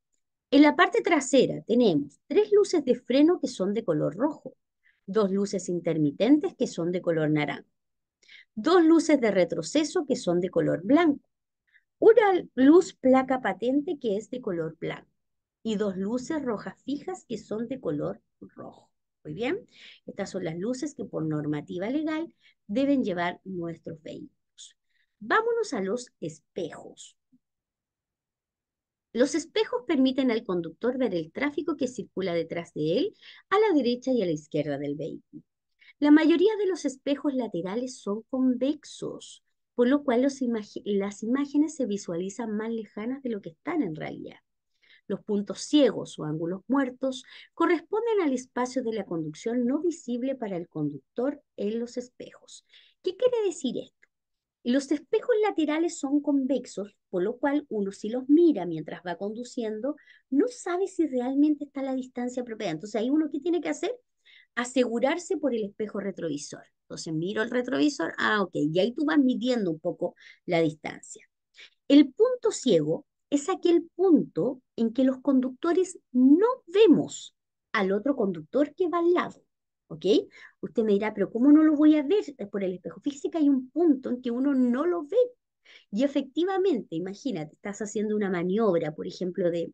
En la parte trasera tenemos tres luces de freno que son de color rojo dos luces intermitentes que son de color naranja, dos luces de retroceso que son de color blanco, una luz placa patente que es de color blanco y dos luces rojas fijas que son de color rojo. Muy bien, estas son las luces que por normativa legal deben llevar nuestros vehículos. Vámonos a los espejos. Los espejos permiten al conductor ver el tráfico que circula detrás de él, a la derecha y a la izquierda del vehículo. La mayoría de los espejos laterales son convexos, por lo cual las imágenes se visualizan más lejanas de lo que están en realidad. Los puntos ciegos o ángulos muertos corresponden al espacio de la conducción no visible para el conductor en los espejos. ¿Qué quiere decir esto? Los espejos laterales son convexos, por lo cual uno si los mira mientras va conduciendo, no sabe si realmente está a la distancia apropiada. Entonces ahí uno que tiene que hacer? Asegurarse por el espejo retrovisor. Entonces miro el retrovisor, ah, ok, y ahí tú vas midiendo un poco la distancia. El punto ciego es aquel punto en que los conductores no vemos al otro conductor que va al lado. ¿ok? Usted me dirá, pero ¿cómo no lo voy a ver eh, por el espejo? físico hay un punto en que uno no lo ve. Y efectivamente, imagínate, estás haciendo una maniobra, por ejemplo, de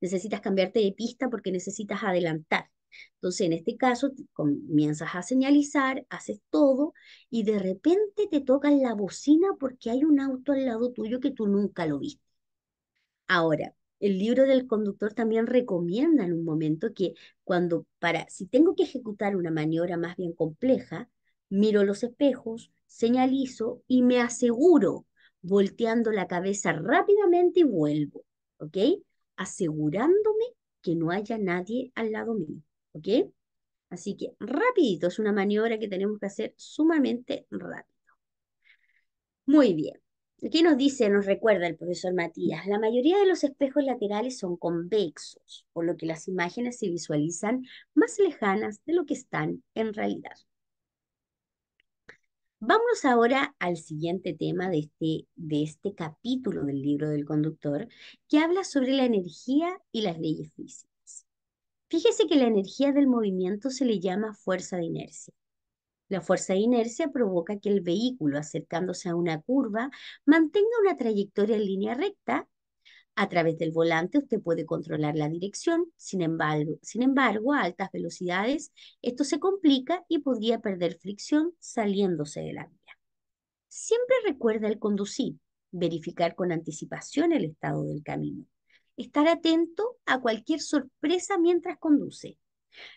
necesitas cambiarte de pista porque necesitas adelantar. Entonces, en este caso, comienzas a señalizar, haces todo y de repente te tocan la bocina porque hay un auto al lado tuyo que tú nunca lo viste. Ahora, el libro del conductor también recomienda en un momento que cuando para, si tengo que ejecutar una maniobra más bien compleja, miro los espejos, señalizo y me aseguro volteando la cabeza rápidamente y vuelvo, ¿ok? Asegurándome que no haya nadie al lado mío, ¿ok? Así que rapidito, es una maniobra que tenemos que hacer sumamente rápido. Muy bien. ¿Qué nos dice, nos recuerda el profesor Matías? La mayoría de los espejos laterales son convexos, por lo que las imágenes se visualizan más lejanas de lo que están en realidad. Vamos ahora al siguiente tema de este, de este capítulo del libro del conductor, que habla sobre la energía y las leyes físicas. Fíjese que la energía del movimiento se le llama fuerza de inercia la fuerza de inercia provoca que el vehículo, acercándose a una curva, mantenga una trayectoria en línea recta. A través del volante usted puede controlar la dirección, sin embargo, a altas velocidades esto se complica y podría perder fricción saliéndose de la vía. Siempre recuerda el conducir, verificar con anticipación el estado del camino, estar atento a cualquier sorpresa mientras conduce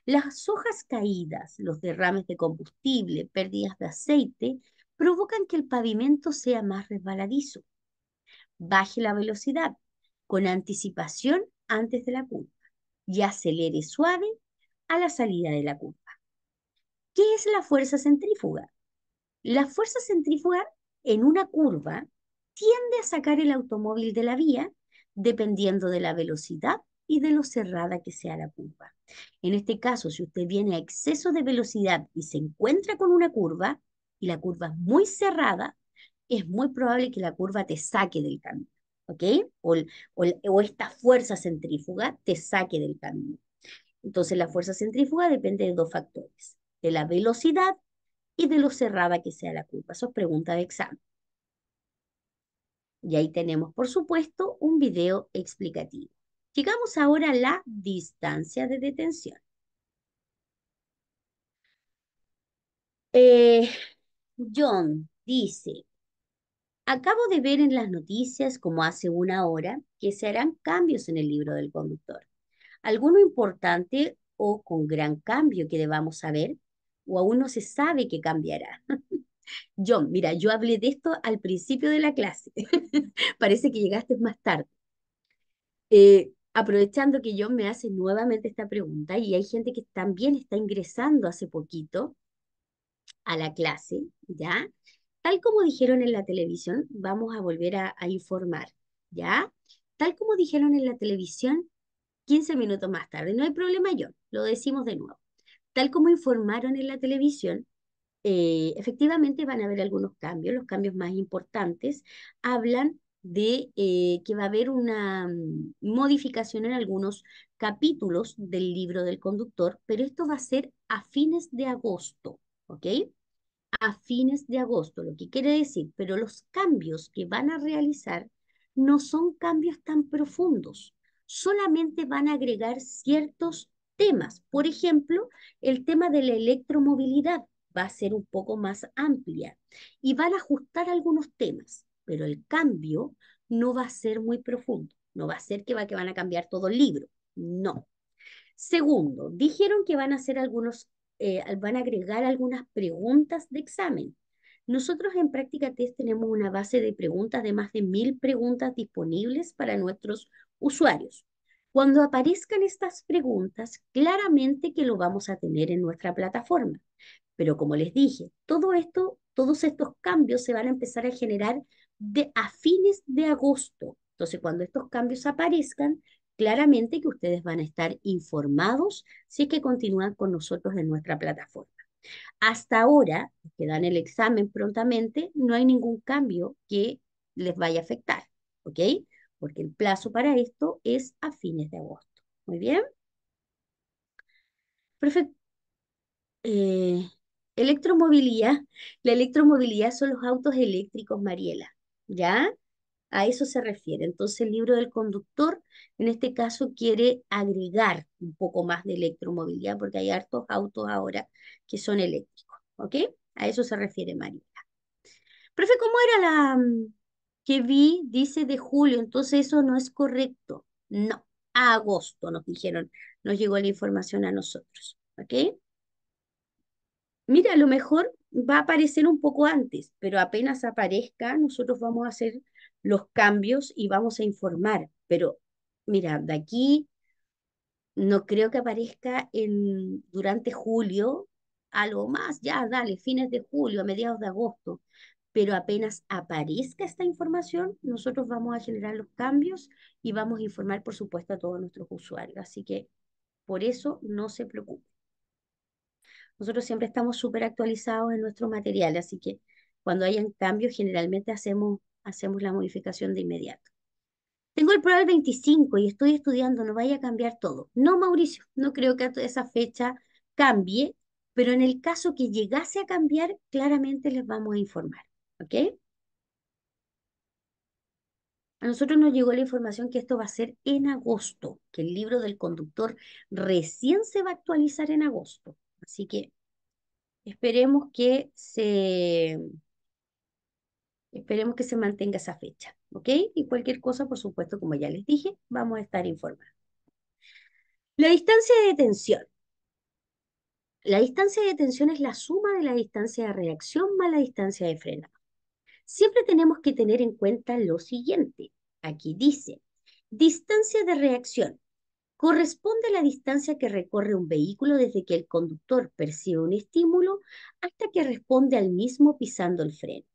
las hojas caídas, los derrames de combustible, pérdidas de aceite, provocan que el pavimento sea más resbaladizo. Baje la velocidad con anticipación antes de la curva y acelere suave a la salida de la curva. ¿Qué es la fuerza centrífuga? La fuerza centrífuga en una curva tiende a sacar el automóvil de la vía dependiendo de la velocidad y de lo cerrada que sea la curva. En este caso, si usted viene a exceso de velocidad y se encuentra con una curva, y la curva es muy cerrada, es muy probable que la curva te saque del camino, ¿ok? O, esta fuerza centrífuga te saque del camino. Entonces, la fuerza centrífuga depende de dos factores, de la velocidad y de lo cerrada que sea la curva. Eso es pregunta de examen. Y ahí tenemos, por supuesto, un video explicativo. Llegamos ahora a la distancia de detención. Eh, John dice, acabo de ver en las noticias como hace una hora que se harán cambios en el libro del conductor. ¿Alguno importante o con gran cambio que debamos saber? ¿O aún no se sabe que cambiará? John, mira, yo hablé de esto al principio de la clase. Parece que llegaste más tarde. Eh, aprovechando que yo me hace nuevamente esta pregunta y hay gente que también está ingresando hace poquito a la clase, ¿ya? Tal como dijeron en la televisión, vamos a volver a, informar, ¿ya? Tal como dijeron en la televisión, 15 minutos más tarde, no hay problema yo lo decimos de nuevo. Tal como informaron en la televisión, eh, efectivamente van a haber algunos cambios, los cambios más importantes hablan de eh, que va a haber una mm, modificación en algunos capítulos del libro del conductor, pero esto va a ser a fines de agosto, ¿ok? A fines de agosto, lo que quiere decir, pero los cambios que van a realizar no son cambios tan profundos, solamente van a agregar ciertos temas. Por ejemplo, el tema de la electromovilidad va a ser un poco más amplia y van a ajustar algunos temas pero el cambio no va a ser muy profundo, no va a ser que, va, que van a cambiar todo el libro, no. Segundo, dijeron que van a hacer algunos, eh, van a agregar algunas preguntas de examen. Nosotros en Práctica Test tenemos una base de preguntas de más de mil preguntas disponibles para nuestros usuarios. Cuando aparezcan estas preguntas, claramente que lo vamos a tener en nuestra plataforma. Pero como les dije, todo esto, todos estos cambios se van a empezar a generar de, a fines de agosto. Entonces, cuando estos cambios aparezcan, claramente que ustedes van a estar informados si es que continúan con nosotros en nuestra plataforma. Hasta ahora, que dan el examen prontamente, no hay ningún cambio que les vaya a afectar, ¿ok? Porque el plazo para esto es a fines de agosto. Muy bien. Perfecto. Eh, electromovilidad. La electromovilidad son los autos eléctricos, Mariela. ¿ya? A eso se refiere. Entonces el libro del conductor en este caso quiere agregar un poco más de electromovilidad porque hay hartos autos ahora que son eléctricos, ¿ok? A eso se refiere María. Profe, ¿cómo era la mm, que vi? Dice de julio, entonces eso no es correcto. No, a agosto nos dijeron, nos llegó la información a nosotros, ¿ok? Mira, a lo mejor va a aparecer un poco antes, pero apenas aparezca, nosotros vamos a hacer los cambios y vamos a informar. Pero mira, de aquí no creo que aparezca en, durante julio, algo más, ya dale, fines de julio, a mediados de agosto. Pero apenas aparezca esta información, nosotros vamos a generar los cambios y vamos a informar, por supuesto, a todos nuestros usuarios. Así que por eso no se preocupen. Nosotros siempre estamos súper actualizados en nuestro material, así que cuando hayan cambios, generalmente hacemos, hacemos la modificación de inmediato. Tengo el prueba 25 y estoy estudiando, no vaya a cambiar todo. No, Mauricio, no creo que a esa fecha cambie, pero en el caso que llegase a cambiar, claramente les vamos a informar, ¿ok? A nosotros nos llegó la información que esto va a ser en agosto, que el libro del conductor recién se va a actualizar en agosto. Así que esperemos que se, esperemos que se mantenga esa fecha, ¿ok? Y cualquier cosa, por supuesto, como ya les dije, vamos a estar informados. La distancia de detención. La distancia de detención es la suma de la distancia de reacción más la distancia de frenado. Siempre tenemos que tener en cuenta lo siguiente. Aquí dice, distancia de reacción corresponde a la distancia que recorre un vehículo desde que el conductor percibe un estímulo hasta que responde al mismo pisando el freno.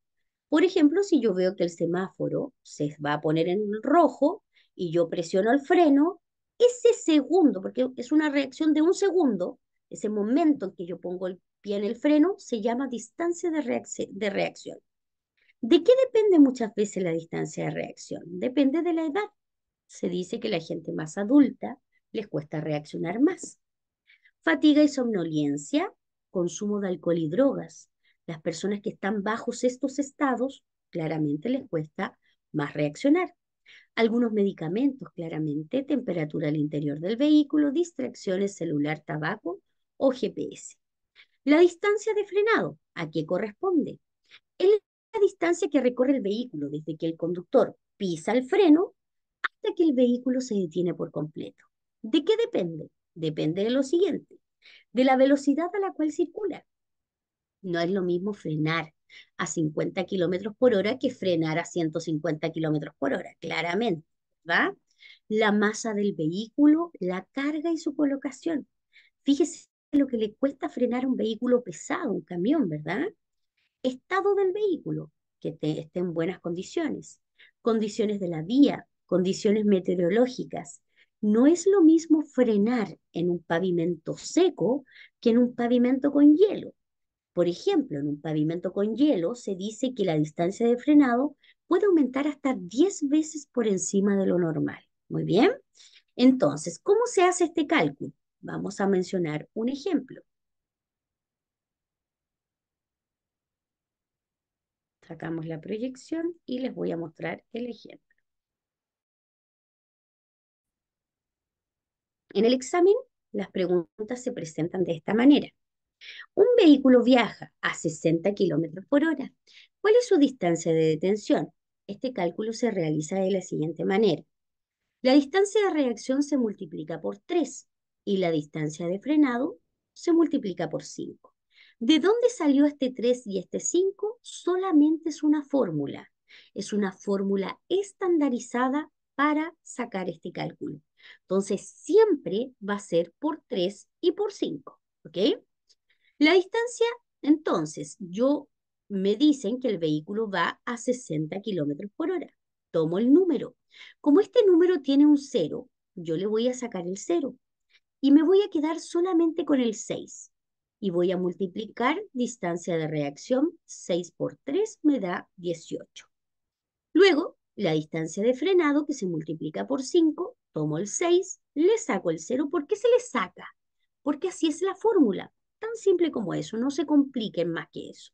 Por ejemplo, si yo veo que el semáforo se va a poner en rojo y yo presiono el freno, ese segundo, porque es una reacción de un segundo, ese momento en que yo pongo el pie en el freno, se llama distancia de, de reacción. ¿De qué depende muchas veces la distancia de reacción? Depende de la edad. Se dice que la gente más adulta les cuesta reaccionar más. Fatiga y somnolencia, consumo de alcohol y drogas. Las personas que están bajos estos estados, claramente les cuesta más reaccionar. Algunos medicamentos, claramente, temperatura al interior del vehículo, distracciones celular, tabaco o GPS. La distancia de frenado, ¿a qué corresponde? Es la distancia que recorre el vehículo desde que el conductor pisa el freno hasta que el vehículo se detiene por completo. ¿De qué depende? Depende de lo siguiente, de la velocidad a la cual circula. No es lo mismo frenar a 50 kilómetros por hora que frenar a 150 kilómetros por hora, claramente, ¿va? La masa del vehículo, la carga y su colocación. Fíjese lo que le cuesta frenar un vehículo pesado, un camión, ¿verdad? Estado del vehículo, que esté en buenas condiciones, condiciones de la vía, condiciones meteorológicas, no es lo mismo frenar en un pavimento seco que en un pavimento con hielo. Por ejemplo, en un pavimento con hielo se dice que la distancia de frenado puede aumentar hasta 10 veces por encima de lo normal. Muy bien. Entonces, ¿cómo se hace este cálculo? Vamos a mencionar un ejemplo. Sacamos la proyección y les voy a mostrar el ejemplo. En el examen, las preguntas se presentan de esta manera. Un vehículo viaja a 60 km por hora. ¿Cuál es su distancia de detención? Este cálculo se realiza de la siguiente manera. La distancia de reacción se multiplica por 3 y la distancia de frenado se multiplica por 5. ¿De dónde salió este 3 y este 5? Solamente es una fórmula. Es una fórmula estandarizada para sacar este cálculo. Entonces, siempre va a ser por 3 y por 5, ¿ok? La distancia, entonces, yo me dicen que el vehículo va a 60 kilómetros por hora. Tomo el número. Como este número tiene un 0, yo le voy a sacar el 0 y me voy a quedar solamente con el 6 y voy a multiplicar distancia de reacción, 6 por 3 me da 18. Luego, la distancia de frenado, que se multiplica por 5, tomo el 6, le saco el 0. ¿Por qué se le saca? Porque así es la fórmula. Tan simple como eso, no se compliquen más que eso.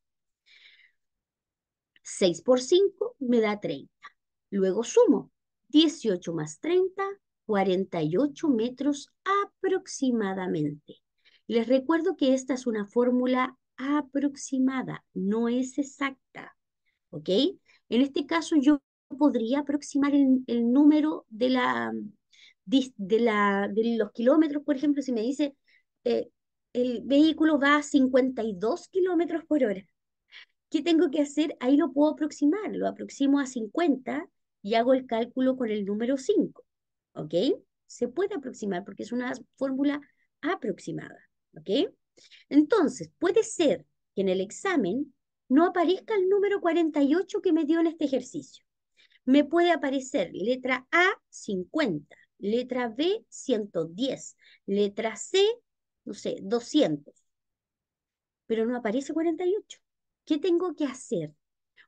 6 por 5 me da 30. Luego sumo 18 más 30, 48 metros aproximadamente. Les recuerdo que esta es una fórmula aproximada, no es exacta. ¿Ok? En este caso yo podría aproximar el número de la, de, la, de los kilómetros, por ejemplo, si me dice eh, el vehículo va a 52 kilómetros por hora, ¿qué tengo que hacer? Ahí lo puedo aproximar, lo aproximo a 50 y hago el cálculo con el número 5, ¿ok? Se puede aproximar porque es una fórmula aproximada, ¿ok? Entonces, puede ser que en el examen no aparezca el número 48 que me dio en este ejercicio. Me puede aparecer letra A 50, letra B 110, letra C, no sé, 200. Pero no aparece 48. ¿Qué tengo que hacer?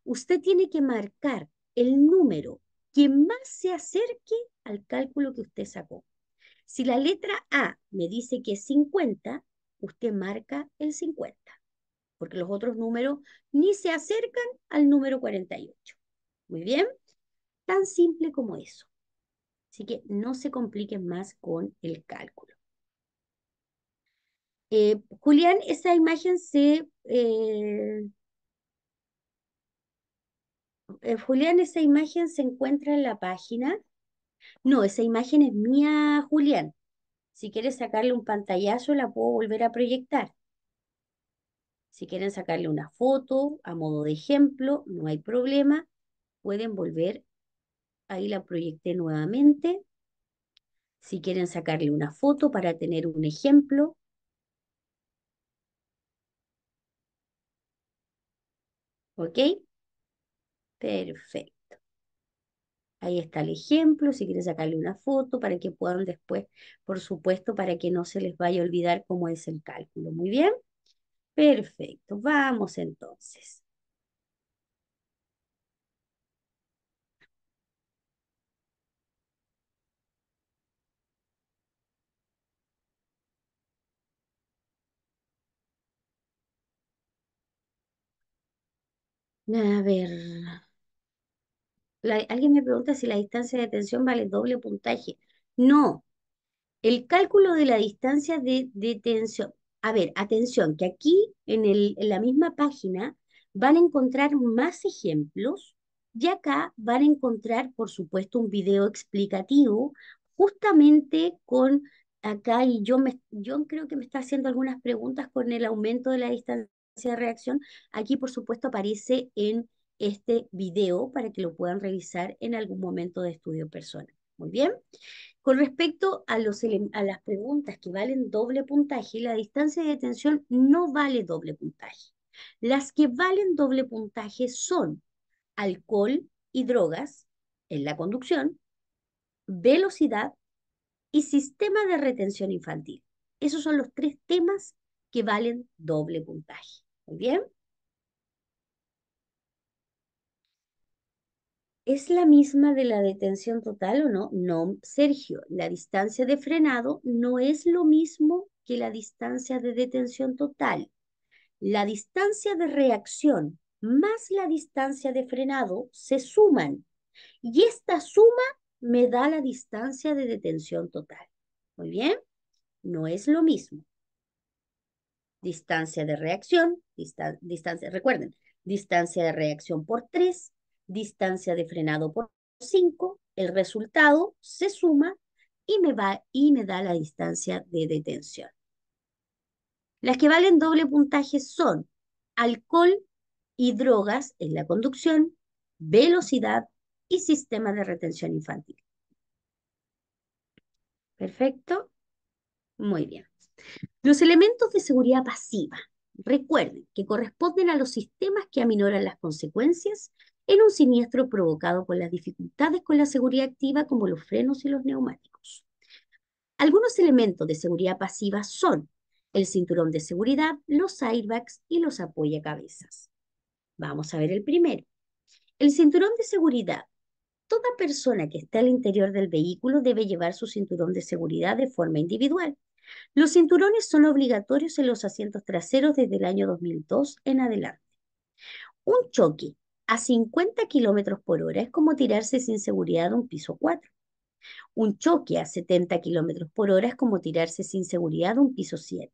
Usted tiene que marcar el número que más se acerque al cálculo que usted sacó. Si la letra A me dice que es 50, usted marca el 50, porque los otros números ni se acercan al número 48. Muy bien, tan simple como eso. Así que no se compliquen más con el cálculo. Eh, Julián, esa imagen se... Eh, eh, Julián, esa imagen se encuentra en la página. No, esa imagen es mía, Julián. Si quieres sacarle un pantallazo, la puedo volver a proyectar. Si quieren sacarle una foto a modo de ejemplo, no hay problema, pueden volver ahí la proyecté nuevamente. Si quieren sacarle una foto para tener un ejemplo. ¿Ok? Perfecto. Ahí está el ejemplo, si quieren sacarle una foto para que puedan después, por supuesto, para que no se les vaya a olvidar cómo es el cálculo. Muy bien. Perfecto. Vamos entonces. A ver, alguien me pregunta si la distancia de detención vale doble puntaje. No, el cálculo de la distancia de detención. A ver, atención, que aquí en la misma página van a encontrar más ejemplos y acá van a encontrar, por supuesto, un video explicativo justamente con acá y yo, me, yo creo que me está haciendo algunas preguntas con el aumento de la distancia de reacción, aquí por supuesto aparece en este video para que lo puedan revisar en algún momento de estudio personal Muy bien. Con respecto a, los, a las preguntas que valen doble puntaje, la distancia de detención no vale doble puntaje. Las que valen doble puntaje son alcohol y drogas en la conducción, velocidad y sistema de retención infantil. Esos son los tres temas que valen doble puntaje. Muy bien. ¿Es la misma de la detención total o no? No, Sergio, la distancia de frenado no es lo mismo que la distancia de detención total. La distancia de reacción más la distancia de frenado se suman y esta suma me da la distancia de detención total. Muy bien, no es lo mismo distancia de reacción, distancia, recuerden, distancia de reacción por 3, distancia de frenado por 5, el resultado se suma y me, va, y me da la distancia de detención. Las que valen doble puntaje son alcohol y drogas en la conducción, velocidad y sistema de retención infantil. Perfecto. Muy bien. Los elementos de seguridad pasiva, recuerden, que corresponden a los sistemas que aminoran las consecuencias en un siniestro provocado por las dificultades con la seguridad activa como los frenos y los neumáticos. Algunos elementos de seguridad pasiva son el cinturón de seguridad, los airbags y los apoyacabezas. Vamos a ver el primero. El cinturón de seguridad. Toda persona que está al interior del vehículo debe llevar su cinturón de seguridad de forma individual los cinturones son obligatorios en los asientos traseros desde el año 2002 en adelante. Un choque a 50 km por hora es como tirarse sin seguridad de un piso 4. Un choque a 70 km por hora es como tirarse sin seguridad de un piso 7.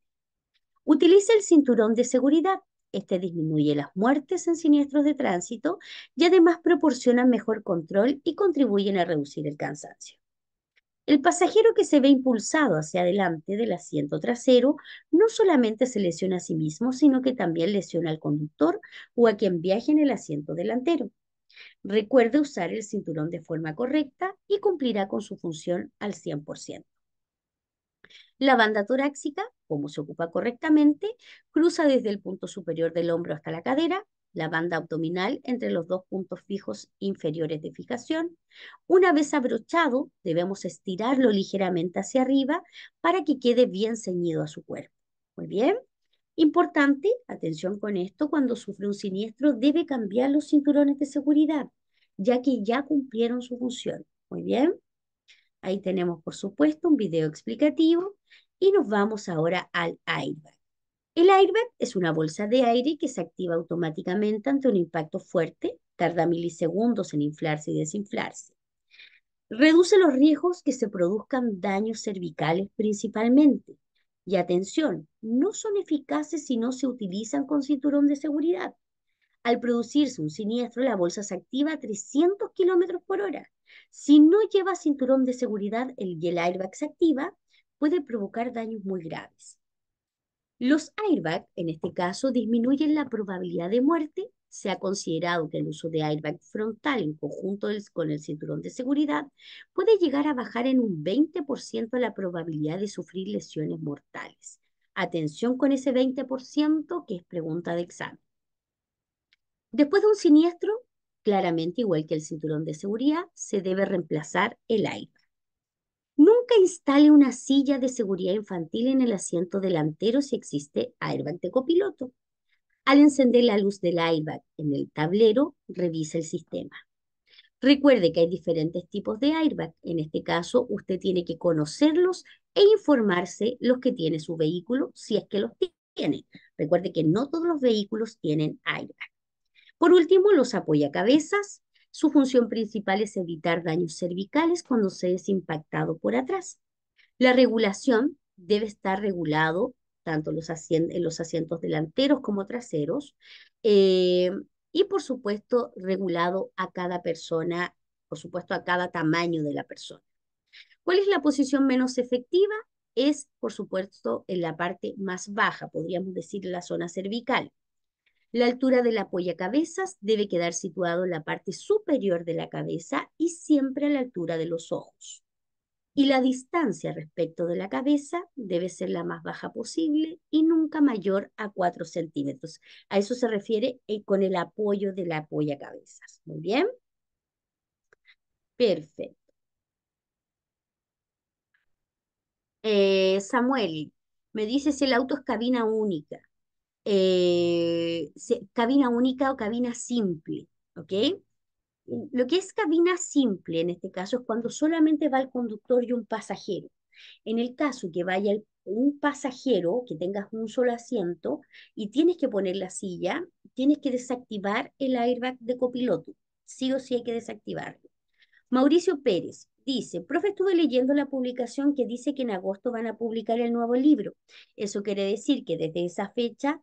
Utiliza el cinturón de seguridad. Este disminuye las muertes en siniestros de tránsito y además proporciona mejor control y contribuyen a reducir el cansancio. El pasajero que se ve impulsado hacia adelante del asiento trasero no solamente se lesiona a sí mismo, sino que también lesiona al conductor o a quien viaje en el asiento delantero. Recuerde usar el cinturón de forma correcta y cumplirá con su función al 100%. La banda torácica, como se ocupa correctamente, cruza desde el punto superior del hombro hasta la cadera, la banda abdominal entre los dos puntos fijos inferiores de fijación. Una vez abrochado, debemos estirarlo ligeramente hacia arriba para que quede bien ceñido a su cuerpo. Muy bien. Importante, atención con esto, cuando sufre un siniestro debe cambiar los cinturones de seguridad, ya que ya cumplieron su función. Muy bien. Ahí tenemos, por supuesto, un video explicativo y nos vamos ahora al airbag. El airbag es una bolsa de aire que se activa automáticamente ante un impacto fuerte, tarda milisegundos en inflarse y desinflarse. Reduce los riesgos que se produzcan daños cervicales principalmente. Y atención, no son eficaces si no se utilizan con cinturón de seguridad. Al producirse un siniestro, la bolsa se activa a 300 km por hora. Si no lleva cinturón de seguridad el y el airbag se activa, puede provocar daños muy graves. Los airbags, en este caso, disminuyen la probabilidad de muerte. Se ha considerado que el uso de airbag frontal en conjunto con el cinturón de seguridad puede llegar a bajar en un 20% la probabilidad de sufrir lesiones mortales. Atención con ese 20% que es pregunta de examen. Después de un siniestro, claramente igual que el cinturón de seguridad, se debe reemplazar el aire instale una silla de seguridad infantil en el asiento delantero si existe airbag de copiloto. Al encender la luz del airbag en el tablero, revisa el sistema. Recuerde que hay diferentes tipos de airbag. En este caso, usted tiene que conocerlos e informarse los que tiene su vehículo, si es que los tiene. Recuerde que no todos los vehículos tienen airbag. Por último, los apoyacabezas su función principal es evitar daños cervicales cuando se es impactado por atrás. La regulación debe estar regulado tanto los en los asientos delanteros como traseros eh, y por supuesto regulado a cada persona, por supuesto a cada tamaño de la persona. ¿Cuál es la posición menos efectiva? Es, por supuesto, en la parte más baja, podríamos decir la zona cervical. La altura del cabezas debe quedar situado en la parte superior de la cabeza y siempre a la altura de los ojos. Y la distancia respecto de la cabeza debe ser la más baja posible y nunca mayor a 4 centímetros. A eso se refiere eh, con el apoyo del cabezas. Muy bien. Perfecto. Eh, Samuel, me dices si el auto es cabina única. Eh, cabina única o cabina simple, ¿ok? Lo que es cabina simple en este caso es cuando solamente va el conductor y un pasajero. En el caso que vaya un pasajero, que tengas un solo asiento y tienes que poner la silla, tienes que desactivar el airbag de copiloto. Sí o sí hay que desactivarlo. Mauricio Pérez dice, profe, estuve leyendo la publicación que dice que en agosto van a publicar el nuevo libro. Eso quiere decir que desde esa fecha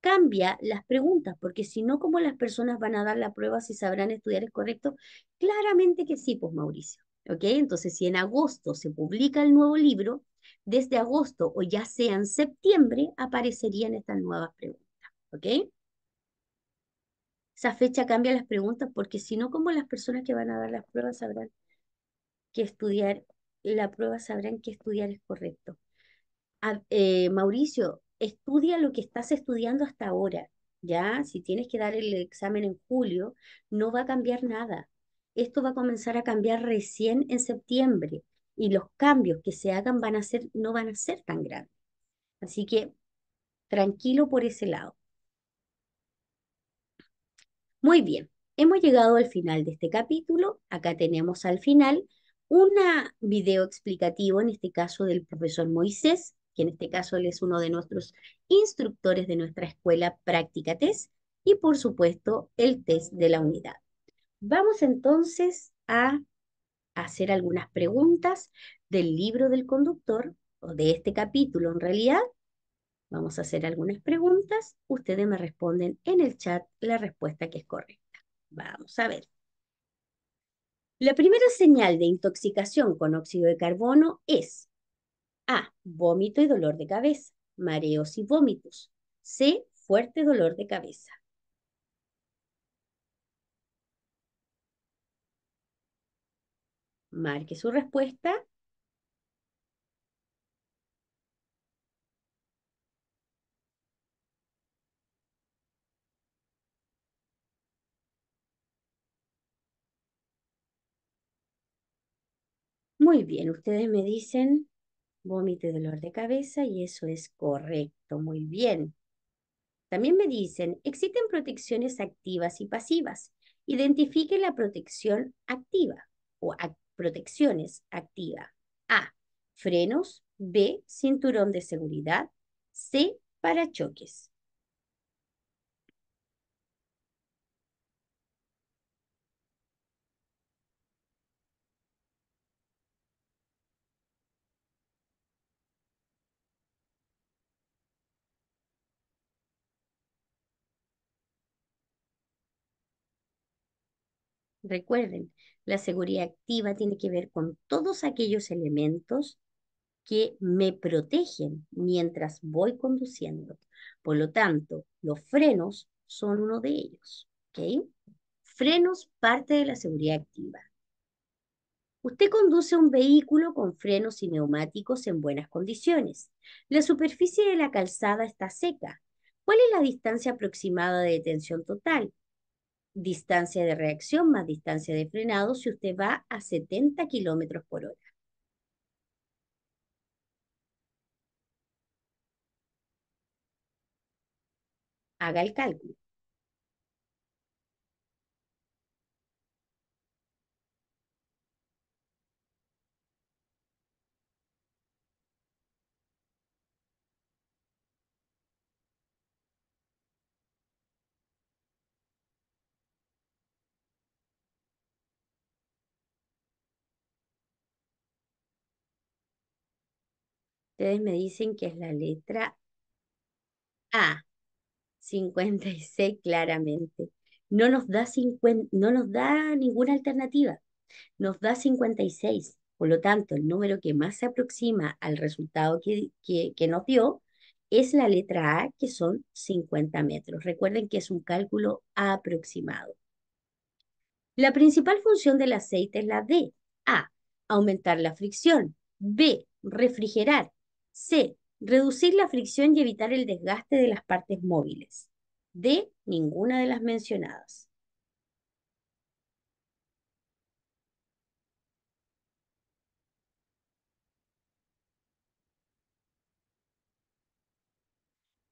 cambia las preguntas, porque si no, ¿cómo las personas van a dar la prueba si sabrán estudiar es correcto? Claramente que sí, pues Mauricio. Entonces, si en agosto se publica el nuevo libro, desde agosto o ya sea en septiembre aparecerían estas nuevas preguntas. ¿Ok? Esa fecha cambia las preguntas porque si no, ¿cómo las personas que van a dar las pruebas sabrán que estudiar, la prueba sabrán que estudiar es correcto? Eh, Mauricio, estudia lo que estás estudiando hasta ahora, ¿ya? Si tienes que dar el examen en julio, no va a cambiar nada. Esto va a comenzar a cambiar recién en septiembre y los cambios que se hagan van a ser, no van a ser tan grandes. Así que tranquilo por ese lado. Muy bien, hemos llegado al final de este capítulo. Acá tenemos al final un video explicativo, en este caso del profesor Moisés, en este caso él es uno de nuestros instructores de nuestra escuela Práctica Test, y por supuesto el test de la unidad. Vamos entonces a hacer algunas preguntas del libro del conductor, o de este capítulo en realidad. Vamos a hacer algunas preguntas, ustedes me responden en el chat la respuesta que es correcta. Vamos a ver. La primera señal de intoxicación con óxido de carbono es a. Vómito y dolor de cabeza. Mareos y vómitos. C. Fuerte dolor de cabeza. Marque su respuesta. Muy bien, ustedes me dicen vómito y dolor de cabeza, y eso es correcto, muy bien. También me dicen, existen protecciones activas y pasivas. Identifique la protección activa o protecciones activa. A, frenos. B, cinturón de seguridad. C, parachoques. Recuerden, la seguridad activa tiene que ver con todos aquellos elementos que me protegen mientras voy conduciendo. Por lo tanto, los frenos son uno de ellos. Frenos parte de la seguridad activa. Usted conduce un vehículo con frenos y neumáticos en buenas condiciones. La superficie de la calzada está seca. ¿Cuál es la distancia aproximada de detención total? distancia de reacción más distancia de frenado si usted va a 70 kilómetros por hora. Haga el cálculo. Ustedes me dicen que es la letra A. 56 claramente. No nos da, no nos da ninguna alternativa. Nos da 56. Por lo tanto, el número que más se aproxima al resultado que, que nos dio es la letra A, que son 50 metros. Recuerden que es un cálculo aproximado. La principal función del aceite es la D. A. Aumentar la fricción. B. Refrigerar. C. Reducir la fricción y evitar el desgaste de las partes móviles. D. Ninguna de las mencionadas.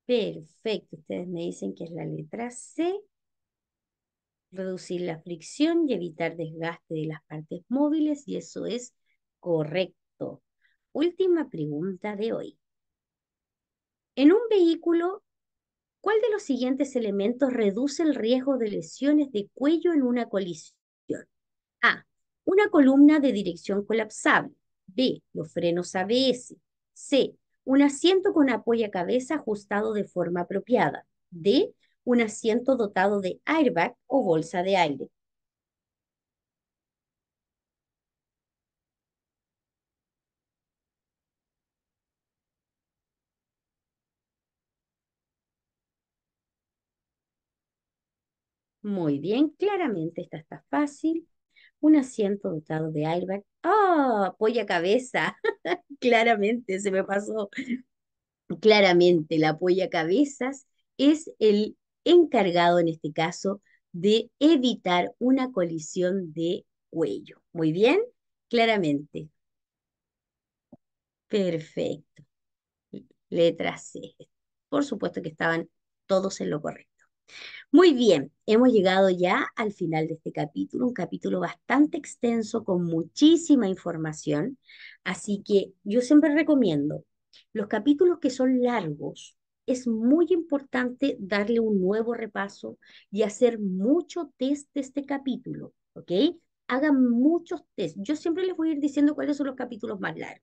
Perfecto, ustedes me dicen que es la letra C. Reducir la fricción y evitar desgaste de las partes móviles y eso es correcto. Última pregunta de hoy. En un vehículo, ¿cuál de los siguientes elementos reduce el riesgo de lesiones de cuello en una colisión? A. Una columna de dirección colapsable. B. Los frenos ABS. C. Un asiento con apoyo a cabeza ajustado de forma apropiada. D. Un asiento dotado de airbag o bolsa de aire. Muy bien, claramente esta está fácil. Un asiento dotado de airbag. ¡Ah! Apoya cabeza. claramente, se me pasó. Claramente, la apoya cabezas es el encargado, en este caso, de evitar una colisión de cuello. Muy bien, claramente. Perfecto. Letra C. E. Por supuesto que estaban todos en lo correcto. Muy bien, hemos llegado ya al final de este capítulo, un capítulo bastante extenso con muchísima información, así que yo siempre recomiendo los capítulos que son largos. Es muy importante darle un nuevo repaso y hacer mucho test de este capítulo, ¿ok? Hagan muchos test. Yo siempre les voy a ir diciendo cuáles son los capítulos más largos.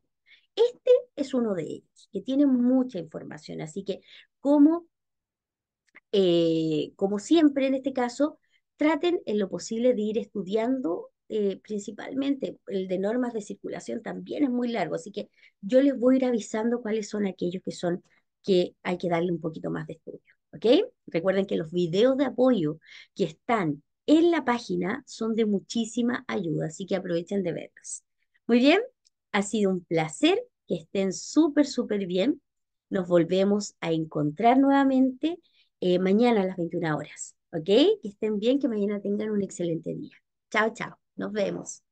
Este es uno de ellos, que tiene mucha información, así que ¿cómo? Eh, como siempre en este caso, traten en lo posible de ir estudiando eh, principalmente el de normas de circulación también es muy largo, así que yo les voy a ir avisando cuáles son aquellos que son que hay que darle un poquito más de estudio, ¿ok? Recuerden que los videos de apoyo que están en la página son de muchísima ayuda, así que aprovechen de verlos. Muy bien, ha sido un placer, que estén súper, súper bien. Nos volvemos a encontrar nuevamente eh, mañana a las 21 horas. ¿Ok? Que estén bien, que mañana tengan un excelente día. Chao, chao. Nos vemos.